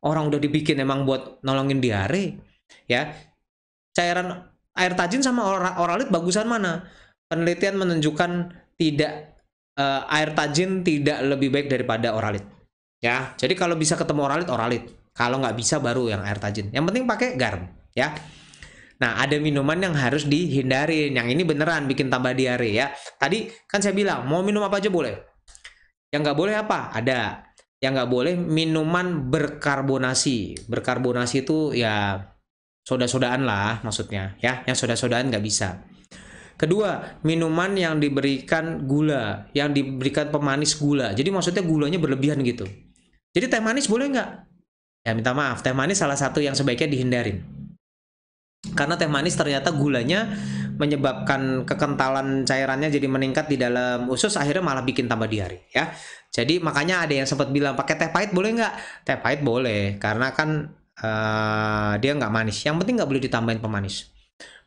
Orang udah dibikin emang buat nolongin diare, ya. Cairan air tajin sama oralit bagusan mana? Penelitian menunjukkan tidak uh, air tajin tidak lebih baik daripada oralit ya jadi kalau bisa ketemu oralit oralit kalau nggak bisa baru yang air tajin yang penting pakai garam ya Nah, ada minuman yang harus dihindarin. Yang ini beneran bikin tambah diare ya. Tadi kan saya bilang, mau minum apa aja boleh. Yang nggak boleh apa? Ada. Yang nggak boleh minuman berkarbonasi. Berkarbonasi itu ya soda-sodaan lah maksudnya. ya Yang soda-sodaan nggak bisa. Kedua, minuman yang diberikan gula, yang diberikan pemanis gula. Jadi maksudnya gulanya berlebihan gitu. Jadi teh manis boleh nggak? Ya minta maaf, teh manis salah satu yang sebaiknya dihindarin. Karena teh manis ternyata gulanya menyebabkan kekentalan cairannya jadi meningkat di dalam usus akhirnya malah bikin tambah diare ya. Jadi makanya ada yang sempat bilang pakai teh pahit boleh nggak? Teh pahit boleh karena kan uh, dia nggak manis. Yang penting nggak boleh ditambahin pemanis.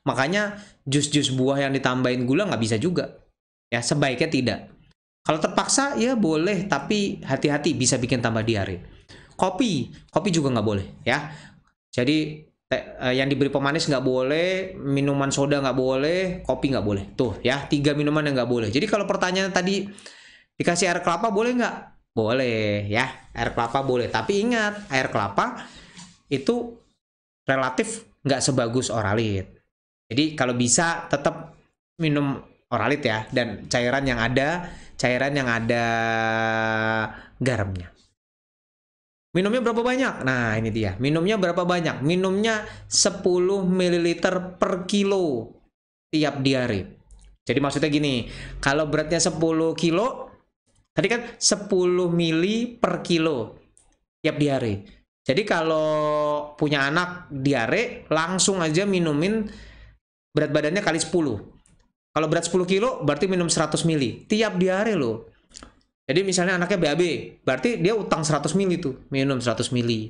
Makanya jus-jus buah yang ditambahin gula nggak bisa juga. Ya, sebaiknya tidak. Kalau terpaksa ya boleh, tapi hati-hati bisa bikin tambah diare. Kopi, kopi juga nggak boleh ya. Jadi eh, yang diberi pemanis nggak boleh, minuman soda nggak boleh, kopi nggak boleh. Tuh ya, tiga minuman yang nggak boleh. Jadi kalau pertanyaan tadi dikasih air kelapa boleh nggak? Boleh ya, air kelapa boleh. Tapi ingat, air kelapa itu relatif nggak sebagus oralit. Jadi kalau bisa tetap minum oralit ya dan cairan yang ada cairan yang ada garamnya. Minumnya berapa banyak? Nah, ini dia. Minumnya berapa banyak? Minumnya 10 ml per kilo tiap diare. Jadi maksudnya gini, kalau beratnya 10 kilo, tadi kan 10 mili per kilo tiap diare. Jadi kalau punya anak diare, langsung aja minumin berat badannya kali 10. Kalau berat 10 kilo, berarti minum 100 mili. Tiap diare loh. Jadi misalnya anaknya BAB, berarti dia utang 100 mili tuh, minum 100 mili.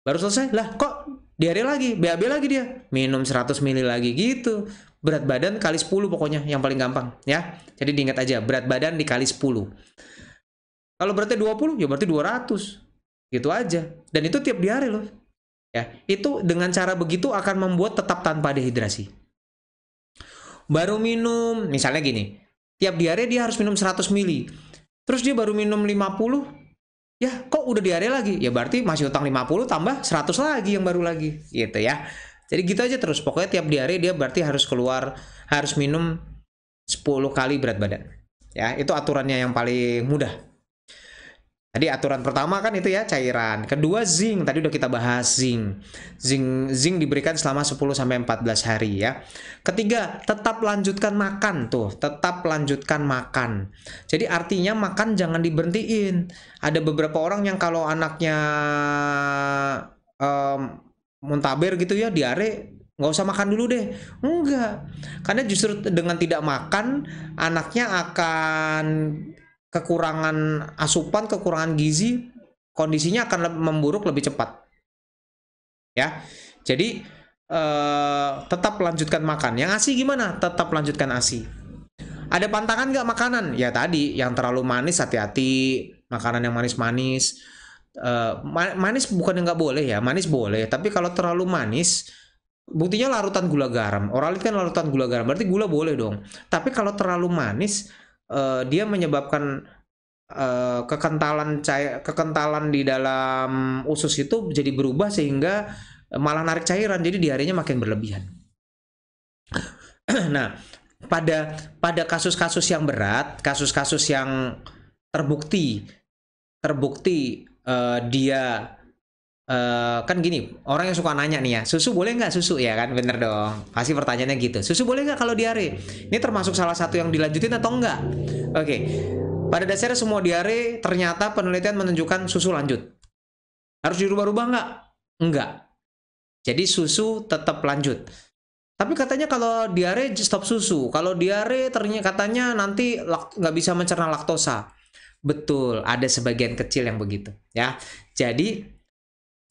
Baru selesai, lah kok diare lagi, BAB lagi dia, minum 100 mili lagi gitu. Berat badan kali 10 pokoknya, yang paling gampang ya. Jadi diingat aja, berat badan dikali 10. Kalau berarti 20, ya berarti 200. Gitu aja. Dan itu tiap diare loh. Ya, itu dengan cara begitu akan membuat tetap tanpa dehidrasi. Baru minum, misalnya gini, tiap diare dia harus minum 100 mili. Terus dia baru minum 50, ya kok udah diare lagi? Ya berarti masih utang 50 tambah 100 lagi yang baru lagi, gitu ya. Jadi gitu aja terus, pokoknya tiap diare dia berarti harus keluar, harus minum 10 kali berat badan. Ya, itu aturannya yang paling mudah. Tadi aturan pertama kan itu ya cairan. Kedua zinc, tadi udah kita bahas zinc. Zinc zinc diberikan selama 10 sampai 14 hari ya. Ketiga, tetap lanjutkan makan tuh, tetap lanjutkan makan. Jadi artinya makan jangan diberhentiin. Ada beberapa orang yang kalau anaknya um, muntaber gitu ya, diare nggak usah makan dulu deh enggak karena justru dengan tidak makan anaknya akan kekurangan asupan, kekurangan gizi, kondisinya akan memburuk lebih cepat. Ya. Jadi eh, tetap lanjutkan makan. Yang ASI gimana? Tetap lanjutkan ASI. Ada pantangan nggak makanan? Ya tadi yang terlalu manis hati-hati, makanan yang manis-manis. Eh, manis bukan yang nggak boleh ya, manis boleh. Tapi kalau terlalu manis, buktinya larutan gula garam. Oralit kan larutan gula garam, berarti gula boleh dong. Tapi kalau terlalu manis, uh, dia menyebabkan uh, kekentalan cair kekentalan di dalam usus itu jadi berubah sehingga malah narik cairan jadi diarenya makin berlebihan. nah, pada pada kasus-kasus yang berat, kasus-kasus yang terbukti terbukti uh, dia Uh, kan gini orang yang suka nanya nih ya susu boleh nggak susu ya kan bener dong pasti pertanyaannya gitu susu boleh nggak kalau diare ini termasuk salah satu yang dilanjutin atau enggak oke okay. pada dasarnya semua diare ternyata penelitian menunjukkan susu lanjut harus dirubah-rubah nggak enggak jadi susu tetap lanjut tapi katanya kalau diare stop susu kalau diare ternyata katanya nanti nggak bisa mencerna laktosa betul ada sebagian kecil yang begitu ya jadi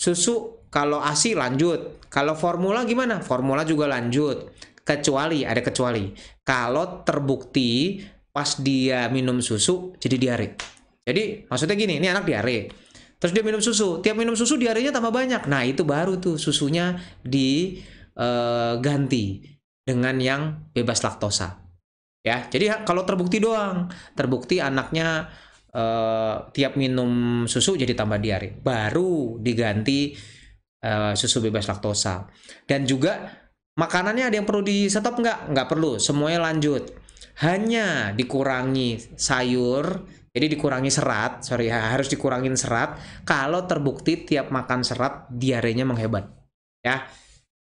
Susu kalau ASI lanjut. Kalau formula gimana? Formula juga lanjut. Kecuali ada kecuali. Kalau terbukti pas dia minum susu jadi diare. Jadi maksudnya gini, ini anak diare. Terus dia minum susu, tiap minum susu diarenya tambah banyak. Nah, itu baru tuh susunya diganti eh, dengan yang bebas laktosa. Ya, jadi kalau terbukti doang, terbukti anaknya uh, tiap minum susu jadi tambah diare baru diganti uh, susu bebas laktosa dan juga makanannya ada yang perlu di stop nggak nggak perlu semuanya lanjut hanya dikurangi sayur jadi dikurangi serat sorry harus dikurangin serat kalau terbukti tiap makan serat diarenya menghebat ya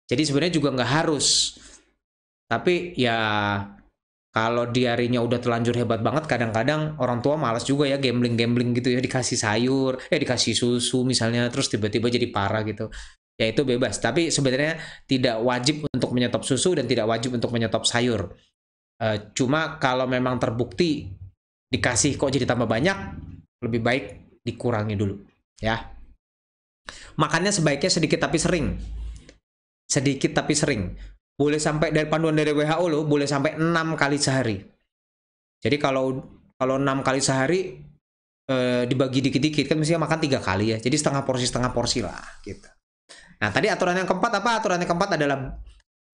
jadi sebenarnya juga nggak harus tapi ya kalau diarinya udah telanjur hebat banget kadang-kadang orang tua malas juga ya gambling-gambling gitu ya dikasih sayur eh dikasih susu misalnya terus tiba-tiba jadi parah gitu ya itu bebas tapi sebenarnya tidak wajib untuk menyetop susu dan tidak wajib untuk menyetop sayur e, cuma kalau memang terbukti dikasih kok jadi tambah banyak lebih baik dikurangi dulu ya makannya sebaiknya sedikit tapi sering sedikit tapi sering boleh sampai dari panduan dari WHO loh boleh sampai enam kali sehari jadi kalau kalau enam kali sehari e, dibagi dikit-dikit kan mestinya makan tiga kali ya jadi setengah porsi setengah porsi lah gitu nah tadi aturan yang keempat apa aturan yang keempat adalah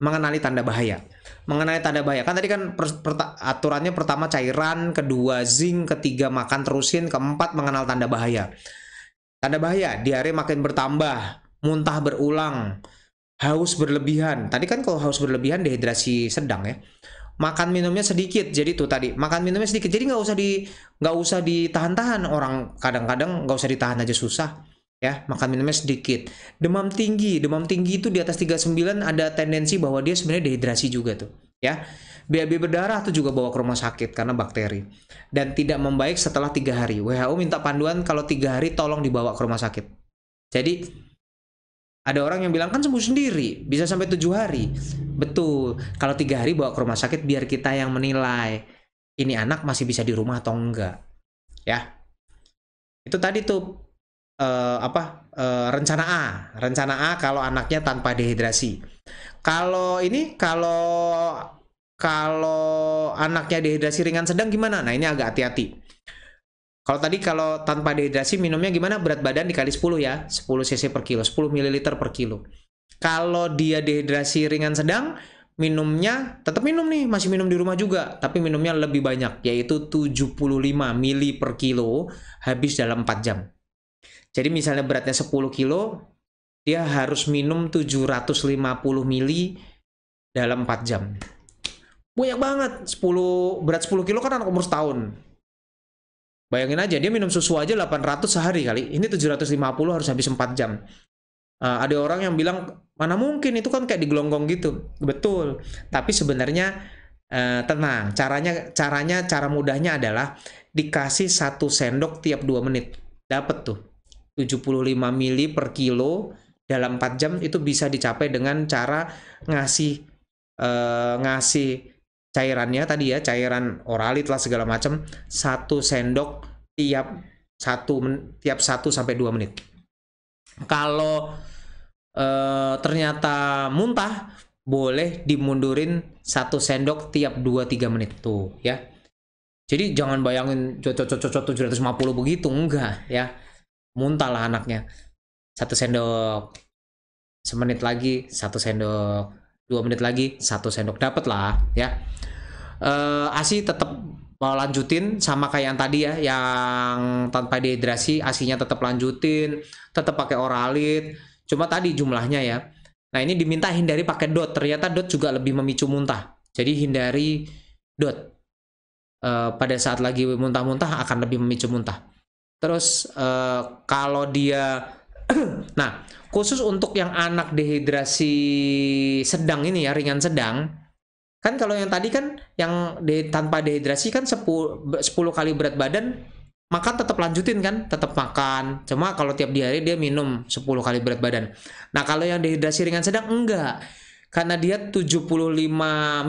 mengenali tanda bahaya mengenali tanda bahaya kan tadi kan per, per, aturannya pertama cairan kedua zinc ketiga makan terusin keempat mengenal tanda bahaya tanda bahaya diare makin bertambah muntah berulang haus berlebihan. Tadi kan kalau haus berlebihan dehidrasi sedang ya. Makan minumnya sedikit, jadi tuh tadi makan minumnya sedikit, jadi nggak usah di nggak usah ditahan-tahan orang kadang-kadang nggak usah ditahan aja susah ya makan minumnya sedikit demam tinggi demam tinggi itu di atas 39 ada tendensi bahwa dia sebenarnya dehidrasi juga tuh ya BAB berdarah tuh juga bawa ke rumah sakit karena bakteri dan tidak membaik setelah tiga hari WHO minta panduan kalau tiga hari tolong dibawa ke rumah sakit jadi ada orang yang bilang kan sembuh sendiri, bisa sampai tujuh hari. Betul. Kalau tiga hari bawa ke rumah sakit biar kita yang menilai ini anak masih bisa di rumah atau enggak. Ya. Itu tadi tuh uh, apa uh, rencana A, rencana A kalau anaknya tanpa dehidrasi. Kalau ini kalau kalau anaknya dehidrasi ringan sedang gimana? Nah ini agak hati-hati. Kalau tadi kalau tanpa dehidrasi minumnya gimana? Berat badan dikali 10 ya. 10 cc per kilo, 10 ml per kilo. Kalau dia dehidrasi ringan sedang, minumnya tetap minum nih, masih minum di rumah juga, tapi minumnya lebih banyak yaitu 75 mili per kilo habis dalam 4 jam. Jadi misalnya beratnya 10 kilo, dia harus minum 750 mili dalam 4 jam. Banyak banget, 10 berat 10 kilo kan anak umur setahun. Bayangin aja dia minum susu aja 800 sehari kali. Ini 750 harus habis 4 jam. Uh, ada orang yang bilang mana mungkin itu kan kayak digelonggong gitu. Betul. Tapi sebenarnya uh, tenang. Caranya caranya cara mudahnya adalah dikasih satu sendok tiap dua menit. Dapat tuh. 75 mili per kilo dalam 4 jam itu bisa dicapai dengan cara ngasih uh, ngasih cairannya tadi ya cairan oralit lah segala macam satu sendok tiap satu tiap satu sampai dua menit. Kalau e, ternyata muntah boleh dimundurin satu sendok tiap dua tiga menit tuh ya. Jadi jangan bayangin cocok-cocok cocok puluh begitu enggak ya. Muntah lah anaknya. Satu sendok semenit lagi satu sendok dua menit lagi satu sendok dapat lah ya uh, asi tetap mau eh, lanjutin sama kayak yang tadi ya yang tanpa dehidrasi asinya tetap lanjutin tetap pakai oralit cuma tadi jumlahnya ya nah ini diminta hindari pakai dot ternyata dot juga lebih memicu muntah jadi hindari dot uh, pada saat lagi muntah-muntah akan lebih memicu muntah terus uh, kalau dia nah khusus untuk yang anak dehidrasi sedang ini ya ringan sedang kan kalau yang tadi kan yang de tanpa dehidrasi kan 10, 10 kali berat badan makan tetap lanjutin kan tetap makan cuma kalau tiap di hari dia minum 10 kali berat badan nah kalau yang dehidrasi ringan sedang enggak karena dia 75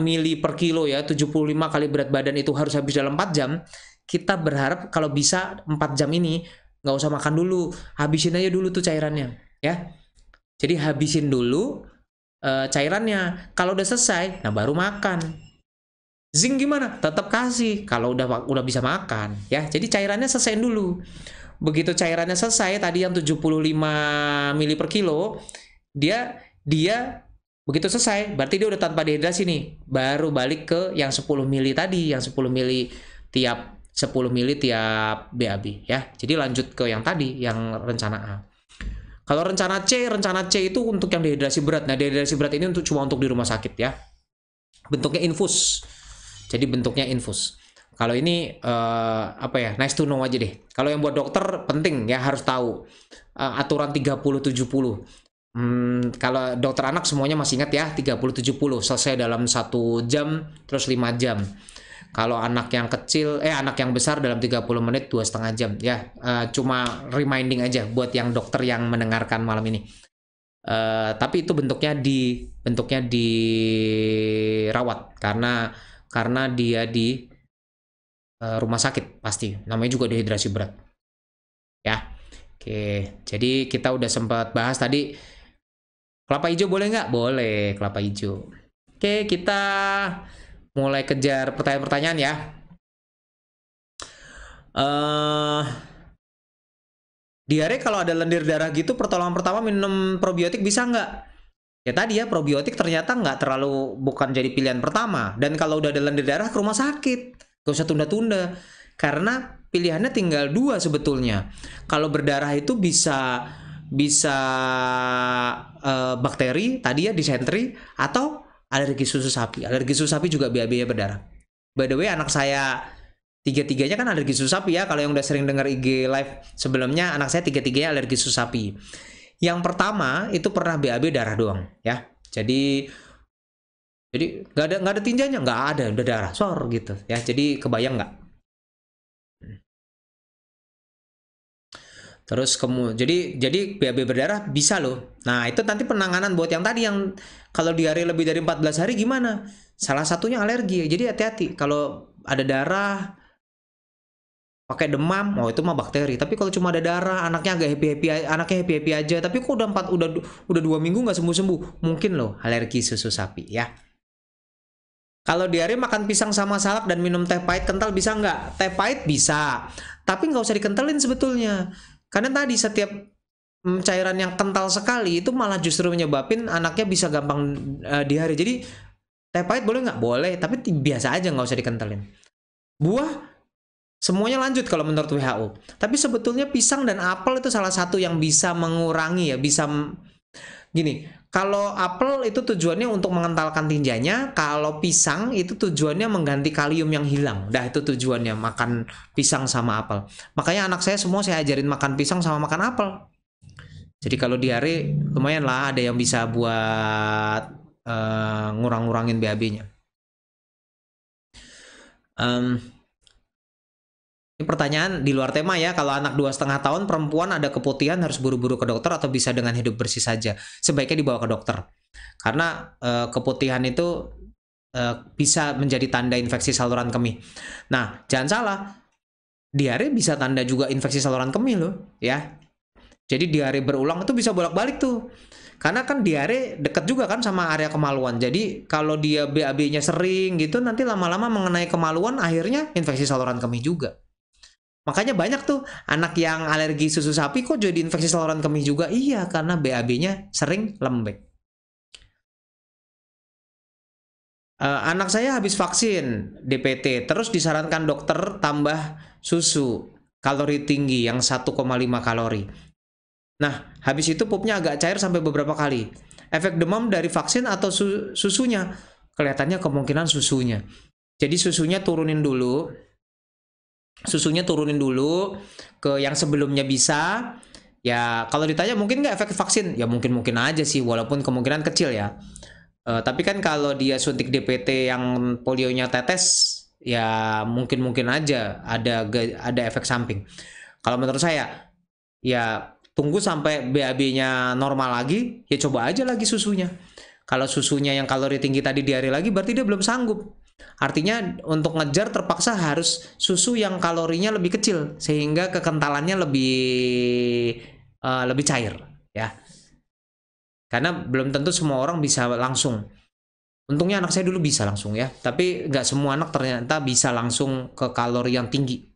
mili per kilo ya 75 kali berat badan itu harus habis dalam 4 jam kita berharap kalau bisa 4 jam ini nggak usah makan dulu habisin aja dulu tuh cairannya ya. Jadi habisin dulu e, cairannya. Kalau udah selesai, nah baru makan. Zing gimana? Tetap kasih kalau udah udah bisa makan ya. Jadi cairannya selesai dulu. Begitu cairannya selesai tadi yang 75 mili per kilo, dia dia begitu selesai berarti dia udah tanpa dehidrasi nih. Baru balik ke yang 10 mili tadi, yang 10 mili tiap 10 mili tiap BAB ya. Jadi lanjut ke yang tadi yang rencana A. Kalau rencana C, rencana C itu untuk yang dehidrasi berat. Nah, dehidrasi berat ini untuk cuma untuk di rumah sakit ya. Bentuknya infus. Jadi bentuknya infus. Kalau ini uh, apa ya? Nice to know aja deh. Kalau yang buat dokter penting ya harus tahu uh, aturan 30 70. Hmm, kalau dokter anak semuanya masih ingat ya 30 70 selesai dalam satu jam terus 5 jam. Kalau anak yang kecil, eh anak yang besar dalam 30 menit dua setengah jam ya. Uh, cuma reminding aja buat yang dokter yang mendengarkan malam ini. Uh, tapi itu bentuknya di bentuknya dirawat karena karena dia di uh, rumah sakit pasti namanya juga dehidrasi berat ya oke jadi kita udah sempat bahas tadi kelapa hijau boleh nggak boleh kelapa hijau oke kita mulai kejar pertanyaan-pertanyaan ya. Uh, diare kalau ada lendir darah gitu pertolongan pertama minum probiotik bisa nggak? Ya tadi ya probiotik ternyata nggak terlalu bukan jadi pilihan pertama dan kalau udah ada lendir darah ke rumah sakit gak usah tunda-tunda karena pilihannya tinggal dua sebetulnya. Kalau berdarah itu bisa bisa uh, bakteri tadi ya disentri atau alergi susu sapi. Alergi susu sapi juga biaya-biaya berdarah. By the way, anak saya tiga-tiganya kan alergi susu sapi ya. Kalau yang udah sering dengar IG live sebelumnya, anak saya tiga-tiganya alergi susu sapi. Yang pertama itu pernah BAB darah doang ya. Jadi jadi nggak ada nggak ada tinjanya, nggak ada udah darah sor gitu ya. Jadi kebayang nggak? Terus kamu jadi jadi BAB berdarah bisa loh. Nah itu nanti penanganan buat yang tadi yang kalau diare lebih dari 14 hari gimana? Salah satunya alergi. Jadi hati-hati kalau ada darah pakai demam, oh itu mah bakteri. Tapi kalau cuma ada darah, anaknya agak happy happy, anaknya happy happy aja. Tapi kok udah empat, udah udah dua minggu nggak sembuh sembuh, mungkin loh alergi susu sapi ya. Kalau diare makan pisang sama salak dan minum teh pahit kental bisa nggak? Teh pahit bisa, tapi nggak usah dikentelin sebetulnya. Karena tadi setiap Mm, cairan yang kental sekali itu malah justru menyebabkan anaknya bisa gampang uh, eh, diare. Jadi teh pahit boleh nggak? Boleh, tapi biasa aja nggak usah dikentalin. Buah semuanya lanjut kalau menurut WHO. Tapi sebetulnya pisang dan apel itu salah satu yang bisa mengurangi ya, bisa gini. Kalau apel itu tujuannya untuk mengentalkan tinjanya, kalau pisang itu tujuannya mengganti kalium yang hilang. Dah itu tujuannya makan pisang sama apel. Makanya anak saya semua saya ajarin makan pisang sama makan apel jadi kalau diare lumayan lah ada yang bisa buat uh, ngurang-ngurangin BAB-nya. Um, ini pertanyaan di luar tema ya, kalau anak dua setengah tahun perempuan ada keputihan harus buru-buru ke dokter atau bisa dengan hidup bersih saja? Sebaiknya dibawa ke dokter karena uh, keputihan itu uh, bisa menjadi tanda infeksi saluran kemih. Nah, jangan salah, diare bisa tanda juga infeksi saluran kemih loh, ya. Jadi diare berulang itu bisa bolak-balik tuh. Karena kan diare dekat juga kan sama area kemaluan. Jadi kalau dia BAB-nya sering gitu nanti lama-lama mengenai kemaluan akhirnya infeksi saluran kemih juga. Makanya banyak tuh anak yang alergi susu sapi kok jadi infeksi saluran kemih juga. Iya, karena BAB-nya sering lembek. Eh, anak saya habis vaksin DPT, terus disarankan dokter tambah susu kalori tinggi yang 1,5 kalori. Nah, habis itu pupnya agak cair sampai beberapa kali. Efek demam dari vaksin atau su susunya? Kelihatannya kemungkinan susunya. Jadi susunya turunin dulu. Susunya turunin dulu ke yang sebelumnya bisa. Ya, kalau ditanya mungkin nggak efek vaksin? Ya mungkin-mungkin aja sih, walaupun kemungkinan kecil ya. Uh, tapi kan kalau dia suntik DPT yang polionya tetes, ya mungkin-mungkin aja ada ada efek samping. Kalau menurut saya, ya tunggu sampai BAB-nya normal lagi, ya coba aja lagi susunya. Kalau susunya yang kalori tinggi tadi diare lagi, berarti dia belum sanggup. Artinya untuk ngejar terpaksa harus susu yang kalorinya lebih kecil sehingga kekentalannya lebih uh, lebih cair, ya. Karena belum tentu semua orang bisa langsung. Untungnya anak saya dulu bisa langsung ya, tapi nggak semua anak ternyata bisa langsung ke kalori yang tinggi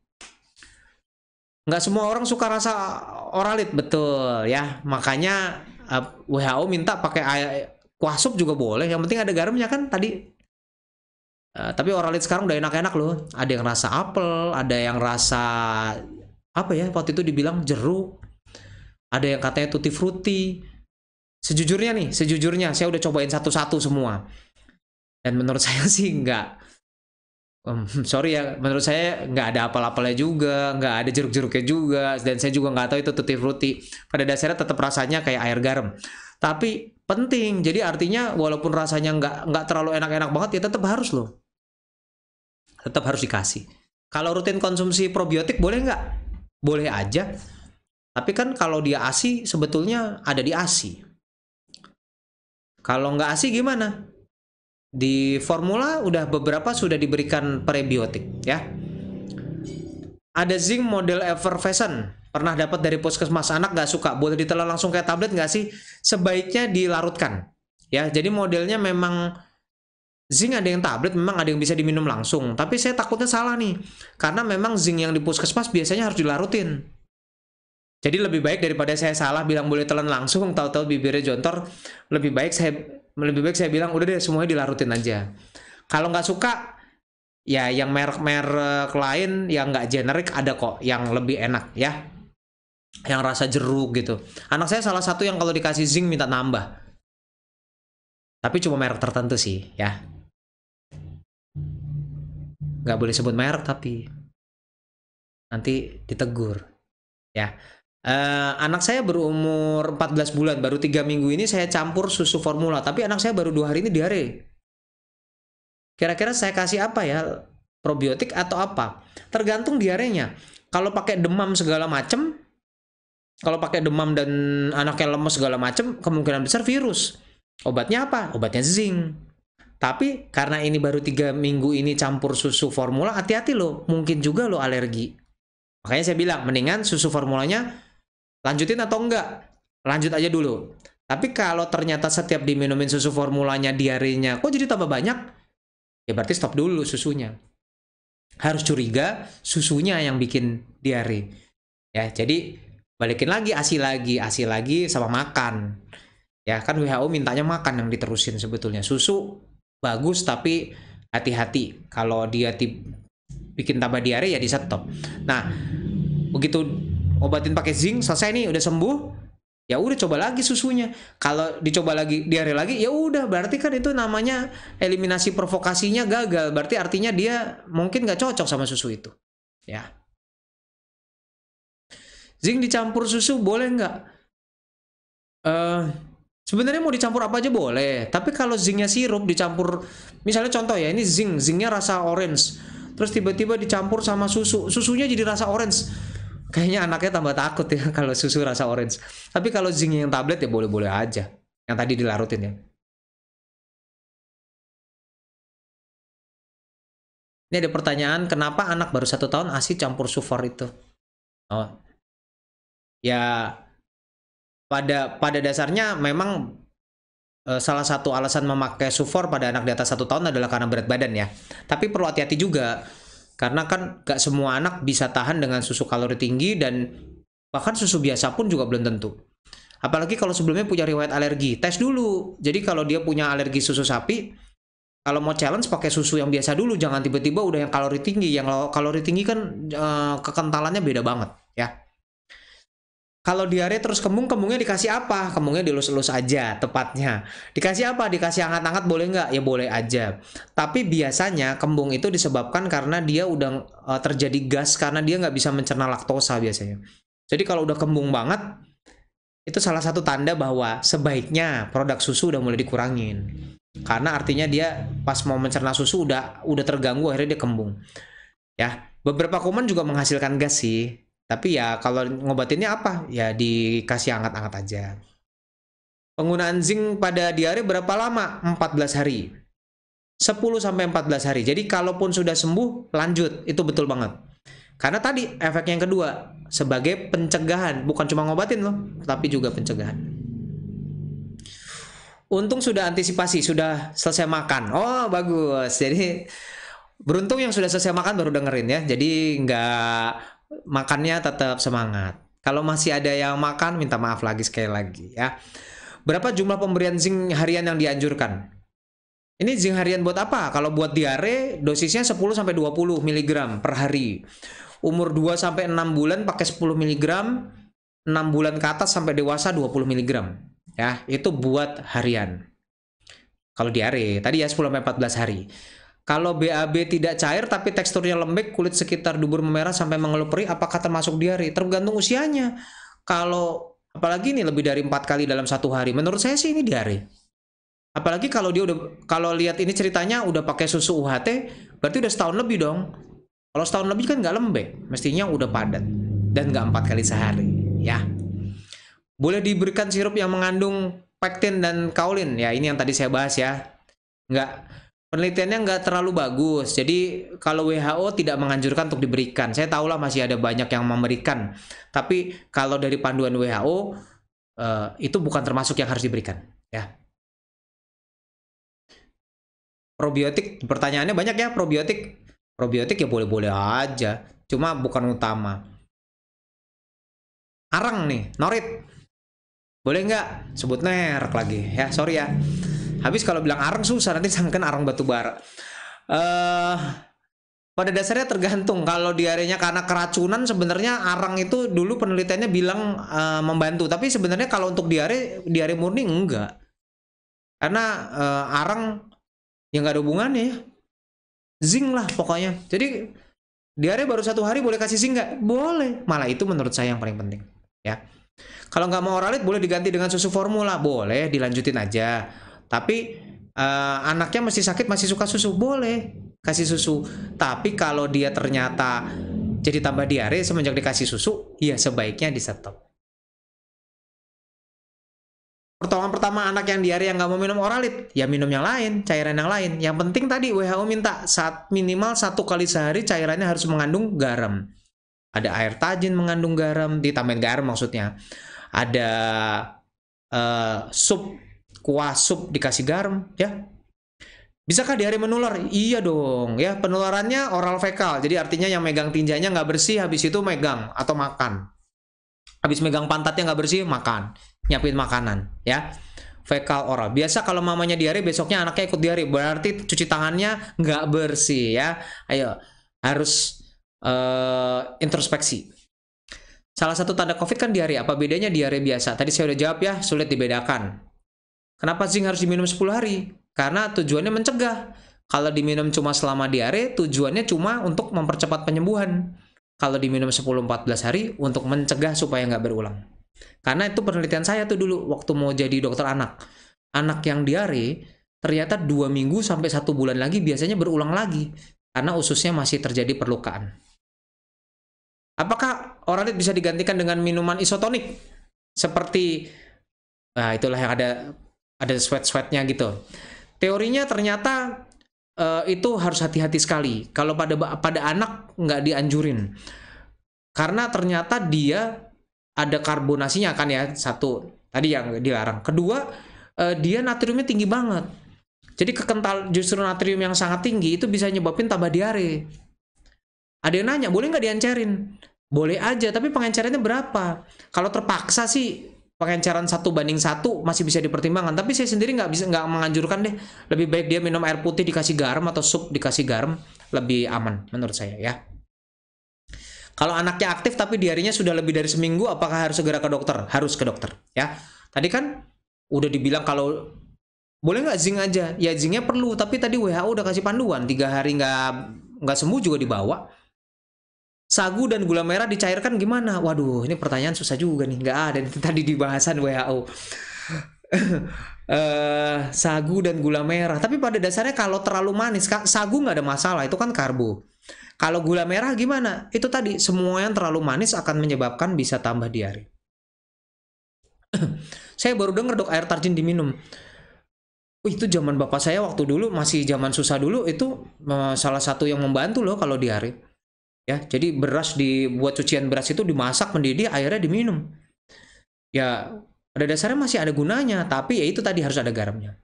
nggak semua orang suka rasa oralit betul ya makanya uh, WHO minta pakai air, kuah sup juga boleh yang penting ada garamnya kan tadi uh, tapi oralit sekarang udah enak-enak loh ada yang rasa apel ada yang rasa apa ya waktu itu dibilang jeruk ada yang katanya tutti frutti sejujurnya nih sejujurnya saya udah cobain satu-satu semua dan menurut saya sih nggak um, sorry ya menurut saya nggak ada apalah-apa apelnya juga nggak ada jeruk-jeruknya juga dan saya juga nggak tahu itu tutti frutti pada dasarnya tetap rasanya kayak air garam tapi penting jadi artinya walaupun rasanya nggak nggak terlalu enak-enak banget ya tetap harus loh tetap harus dikasih kalau rutin konsumsi probiotik boleh nggak boleh aja tapi kan kalau dia asi sebetulnya ada di asi kalau nggak asi gimana di formula udah beberapa sudah diberikan prebiotik ya. Ada zinc model effervescent pernah dapat dari puskesmas anak gak suka boleh ditelan langsung kayak tablet gak sih sebaiknya dilarutkan ya jadi modelnya memang zinc ada yang tablet memang ada yang bisa diminum langsung tapi saya takutnya salah nih karena memang zinc yang di puskesmas biasanya harus dilarutin jadi lebih baik daripada saya salah bilang boleh telan langsung tahu-tahu bibirnya jontor lebih baik saya lebih baik saya bilang udah deh semuanya dilarutin aja kalau nggak suka ya yang merek-merek lain yang nggak generik ada kok yang lebih enak ya yang rasa jeruk gitu anak saya salah satu yang kalau dikasih zinc minta nambah tapi cuma merek tertentu sih ya nggak boleh sebut merek tapi nanti ditegur ya Uh, anak saya berumur 14 bulan, baru tiga minggu ini saya campur susu formula, tapi anak saya baru dua hari ini diare. Kira-kira saya kasih apa ya? Probiotik atau apa? Tergantung diarenya. Kalau pakai demam segala macem, kalau pakai demam dan anaknya lemes segala macem, kemungkinan besar virus. Obatnya apa? Obatnya zinc. Tapi karena ini baru tiga minggu ini campur susu formula, hati-hati loh, mungkin juga lo alergi. Makanya saya bilang, mendingan susu formulanya lanjutin atau enggak? Lanjut aja dulu. Tapi kalau ternyata setiap diminumin susu formulanya diarenya kok jadi tambah banyak, ya berarti stop dulu susunya. Harus curiga susunya yang bikin diare. Ya, jadi balikin lagi ASI lagi, ASI lagi sama makan. Ya, kan WHO mintanya makan yang diterusin sebetulnya. Susu bagus tapi hati-hati kalau dia bikin tambah diare ya di stop. Nah, begitu obatin pakai zinc selesai nih udah sembuh ya udah coba lagi susunya kalau dicoba lagi diare lagi ya udah berarti kan itu namanya eliminasi provokasinya gagal berarti artinya dia mungkin nggak cocok sama susu itu ya zinc dicampur susu boleh nggak uh, sebenarnya mau dicampur apa aja boleh tapi kalau zincnya sirup dicampur misalnya contoh ya ini zinc zincnya rasa orange terus tiba-tiba dicampur sama susu susunya jadi rasa orange kayaknya anaknya tambah takut ya kalau susu rasa orange. Tapi kalau zinc yang tablet ya boleh-boleh aja. Yang tadi dilarutin ya. Ini ada pertanyaan, kenapa anak baru satu tahun ASI campur sufor itu? Oh, ya pada pada dasarnya memang e, salah satu alasan memakai sufor pada anak di atas satu tahun adalah karena berat badan ya. Tapi perlu hati-hati juga karena kan gak semua anak bisa tahan dengan susu kalori tinggi dan bahkan susu biasa pun juga belum tentu. Apalagi kalau sebelumnya punya riwayat alergi, tes dulu. Jadi kalau dia punya alergi susu sapi, kalau mau challenge pakai susu yang biasa dulu, jangan tiba-tiba udah yang kalori tinggi. Yang kalori tinggi kan eh, kekentalannya beda banget, ya. Kalau diare terus kembung-kembungnya dikasih apa? Kembungnya dilus-lus aja tepatnya. Dikasih apa? Dikasih hangat-hangat boleh nggak? Ya boleh aja. Tapi biasanya kembung itu disebabkan karena dia udah e, terjadi gas karena dia nggak bisa mencerna laktosa biasanya. Jadi kalau udah kembung banget, itu salah satu tanda bahwa sebaiknya produk susu udah mulai dikurangin. Karena artinya dia pas mau mencerna susu udah udah terganggu akhirnya dia kembung. Ya, beberapa kuman juga menghasilkan gas sih tapi ya kalau ngobatinnya apa? Ya dikasih hangat-hangat aja. Penggunaan zinc pada diare berapa lama? 14 hari. 10 sampai 14 hari. Jadi kalaupun sudah sembuh, lanjut. Itu betul banget. Karena tadi efek yang kedua sebagai pencegahan, bukan cuma ngobatin loh, tapi juga pencegahan. Untung sudah antisipasi, sudah selesai makan. Oh, bagus. Jadi beruntung yang sudah selesai makan baru dengerin ya. Jadi nggak makannya tetap semangat. Kalau masih ada yang makan, minta maaf lagi sekali lagi ya. Berapa jumlah pemberian zinc harian yang dianjurkan? Ini zinc harian buat apa? Kalau buat diare, dosisnya 10 sampai 20 mg per hari. Umur 2 sampai 6 bulan pakai 10 mg, 6 bulan ke atas sampai dewasa 20 mg. Ya, itu buat harian. Kalau diare, tadi ya 10 sampai 14 hari. Kalau BAB tidak cair tapi teksturnya lembek, kulit sekitar dubur memerah sampai mengeluh perih, apakah termasuk diare? Tergantung usianya. Kalau apalagi ini lebih dari empat kali dalam satu hari, menurut saya sih ini diare. Apalagi kalau dia udah kalau lihat ini ceritanya udah pakai susu UHT, berarti udah setahun lebih dong. Kalau setahun lebih kan nggak lembek, mestinya udah padat dan nggak empat kali sehari, ya. Boleh diberikan sirup yang mengandung pektin dan kaolin, ya ini yang tadi saya bahas ya. Nggak penelitiannya nggak terlalu bagus. Jadi kalau WHO tidak menganjurkan untuk diberikan. Saya tahu lah masih ada banyak yang memberikan. Tapi kalau dari panduan WHO eh, itu bukan termasuk yang harus diberikan, ya. Probiotik, pertanyaannya banyak ya probiotik. Probiotik ya boleh-boleh aja, cuma bukan utama. Arang nih, norit. Boleh nggak? Sebut merek lagi ya, sorry ya. Habis kalau bilang arang susah nanti sangkan arang batu bara. Uh, pada dasarnya tergantung kalau diarenya karena keracunan sebenarnya arang itu dulu penelitiannya bilang uh, membantu tapi sebenarnya kalau untuk diare diare murni enggak karena uh, eh, arang yang enggak ada hubungannya ya zinc lah pokoknya jadi diare baru satu hari boleh kasih zing nggak boleh malah itu menurut saya yang paling penting ya kalau nggak mau oralit boleh diganti dengan susu formula boleh dilanjutin aja tapi uh, anaknya masih sakit masih suka susu boleh kasih susu. Tapi kalau dia ternyata jadi tambah diare semenjak dikasih susu, ya sebaiknya di stop. Pertolongan pertama anak yang diare yang nggak mau minum oralit, ya minum yang lain, cairan yang lain. Yang penting tadi WHO minta saat minimal satu kali sehari cairannya harus mengandung garam. Ada air tajin mengandung garam, ditambahin garam maksudnya. Ada uh, sup kuah sup dikasih garam ya Bisakah diare menular? Iya dong, ya penularannya oral fekal. Jadi artinya yang megang tinjanya nggak bersih, habis itu megang atau makan. Habis megang pantatnya nggak bersih, makan, nyiapin makanan, ya. Fekal oral. Biasa kalau mamanya diare, besoknya anaknya ikut diare. Berarti cuci tangannya nggak bersih, ya. Ayo, harus uh, introspeksi. Salah satu tanda COVID kan diare. Apa bedanya diare biasa? Tadi saya udah jawab ya, sulit dibedakan. Kenapa zinc harus diminum 10 hari? Karena tujuannya mencegah. Kalau diminum cuma selama diare, tujuannya cuma untuk mempercepat penyembuhan. Kalau diminum 10-14 hari, untuk mencegah supaya nggak berulang. Karena itu penelitian saya tuh dulu, waktu mau jadi dokter anak. Anak yang diare, ternyata dua minggu sampai satu bulan lagi biasanya berulang lagi. Karena ususnya masih terjadi perlukaan. Apakah oralit bisa digantikan dengan minuman isotonik? Seperti, nah itulah yang ada ada sweat-sweatnya gitu. Teorinya ternyata uh, itu harus hati-hati sekali. Kalau pada pada anak nggak dianjurin karena ternyata dia ada karbonasinya kan ya satu tadi yang dilarang. Kedua uh, dia natriumnya tinggi banget. Jadi kekental justru natrium yang sangat tinggi itu bisa nyebabin tambah diare. Ada yang nanya, boleh nggak diancerin? Boleh aja, tapi pengencerannya berapa? Kalau terpaksa sih pengencaran satu banding satu masih bisa dipertimbangkan tapi saya sendiri nggak bisa nggak menganjurkan deh lebih baik dia minum air putih dikasih garam atau sup dikasih garam lebih aman menurut saya ya kalau anaknya aktif tapi diarinya sudah lebih dari seminggu apakah harus segera ke dokter harus ke dokter ya tadi kan udah dibilang kalau boleh nggak zinc aja ya zincnya perlu tapi tadi WHO udah kasih panduan tiga hari nggak nggak sembuh juga dibawa sagu dan gula merah dicairkan gimana? Waduh, ini pertanyaan susah juga nih. Nggak ada itu tadi di bahasan WHO. uh, eh, sagu dan gula merah. Tapi pada dasarnya kalau terlalu manis, sagu nggak ada masalah. Itu kan karbo. Kalau gula merah gimana? Itu tadi semua yang terlalu manis akan menyebabkan bisa tambah diare. saya baru dengar dok air tarjin diminum. Wih, itu zaman bapak saya waktu dulu masih zaman susah dulu itu eh, salah satu yang membantu loh kalau diare ya jadi beras dibuat cucian beras itu dimasak mendidih airnya diminum ya pada dasarnya masih ada gunanya tapi ya itu tadi harus ada garamnya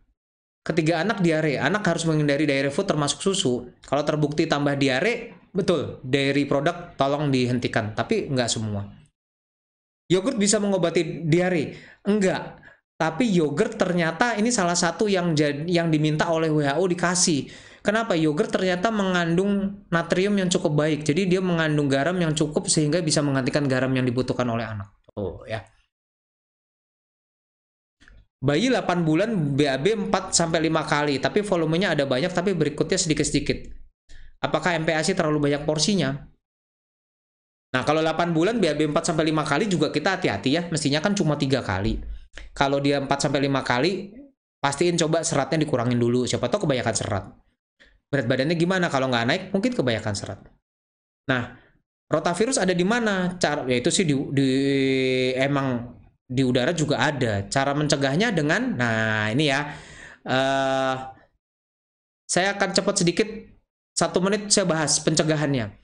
ketiga anak diare anak harus menghindari dairy food termasuk susu kalau terbukti tambah diare betul dairy product tolong dihentikan tapi nggak semua yogurt bisa mengobati diare enggak tapi yogurt ternyata ini salah satu yang yang diminta oleh WHO dikasih Kenapa? Yogurt ternyata mengandung natrium yang cukup baik. Jadi dia mengandung garam yang cukup sehingga bisa menggantikan garam yang dibutuhkan oleh anak. Oh ya. Bayi 8 bulan BAB 4 sampai 5 kali, tapi volumenya ada banyak tapi berikutnya sedikit-sedikit. Apakah MPASI terlalu banyak porsinya? Nah, kalau 8 bulan BAB 4 sampai 5 kali juga kita hati-hati ya, mestinya kan cuma 3 kali. Kalau dia 4 sampai 5 kali, pastiin coba seratnya dikurangin dulu, siapa tahu kebanyakan serat berat badannya gimana kalau nggak naik mungkin kebanyakan serat nah rotavirus ada di mana cara yaitu sih di, di emang di udara juga ada cara mencegahnya dengan nah ini ya uh, saya akan cepat sedikit satu menit saya bahas pencegahannya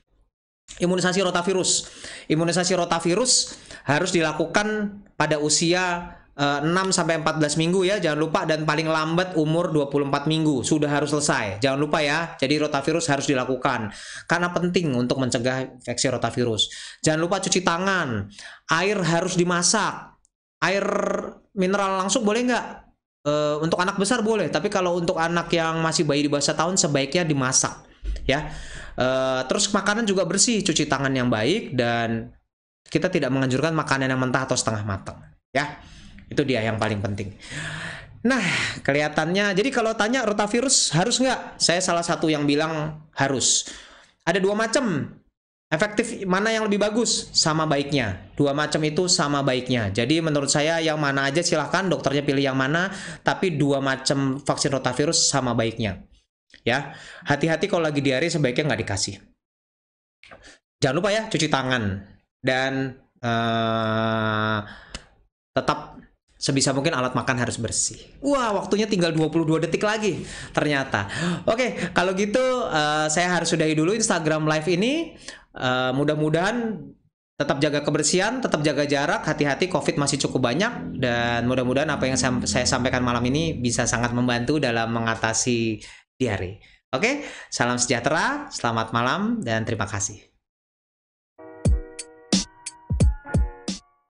imunisasi rotavirus imunisasi rotavirus harus dilakukan pada usia 6 eh, sampai 14 minggu ya, jangan lupa dan paling lambat umur 24 minggu sudah harus selesai. Jangan lupa ya. Jadi rotavirus harus dilakukan karena penting untuk mencegah infeksi rotavirus. Jangan lupa cuci tangan. Air harus dimasak. Air mineral langsung boleh nggak? Uh, untuk anak besar boleh, tapi kalau untuk anak yang masih bayi di bawah tahun sebaiknya dimasak ya. Uh, terus makanan juga bersih, cuci tangan yang baik dan kita tidak menganjurkan makanan yang mentah atau setengah matang ya. Itu dia yang paling penting. Nah, kelihatannya jadi kalau tanya rotavirus harus nggak? Saya salah satu yang bilang harus. Ada dua macam. Efektif mana yang lebih bagus? Sama baiknya. Dua macam itu sama baiknya. Jadi menurut saya yang mana aja silahkan dokternya pilih yang mana, tapi dua macam vaksin rotavirus sama baiknya. Ya, hati-hati kalau lagi diare sebaiknya nggak dikasih. Jangan lupa ya cuci tangan dan uh, tetap Sebisa mungkin alat makan harus bersih. Wah, waktunya tinggal 22 detik lagi ternyata. Oke, okay, kalau gitu uh, saya harus sudahi dulu Instagram live ini. Uh, mudah-mudahan tetap jaga kebersihan, tetap jaga jarak, hati-hati COVID masih cukup banyak dan mudah-mudahan apa yang saya sampaikan malam ini bisa sangat membantu dalam mengatasi diare. Oke, salam sejahtera, selamat malam dan terima kasih.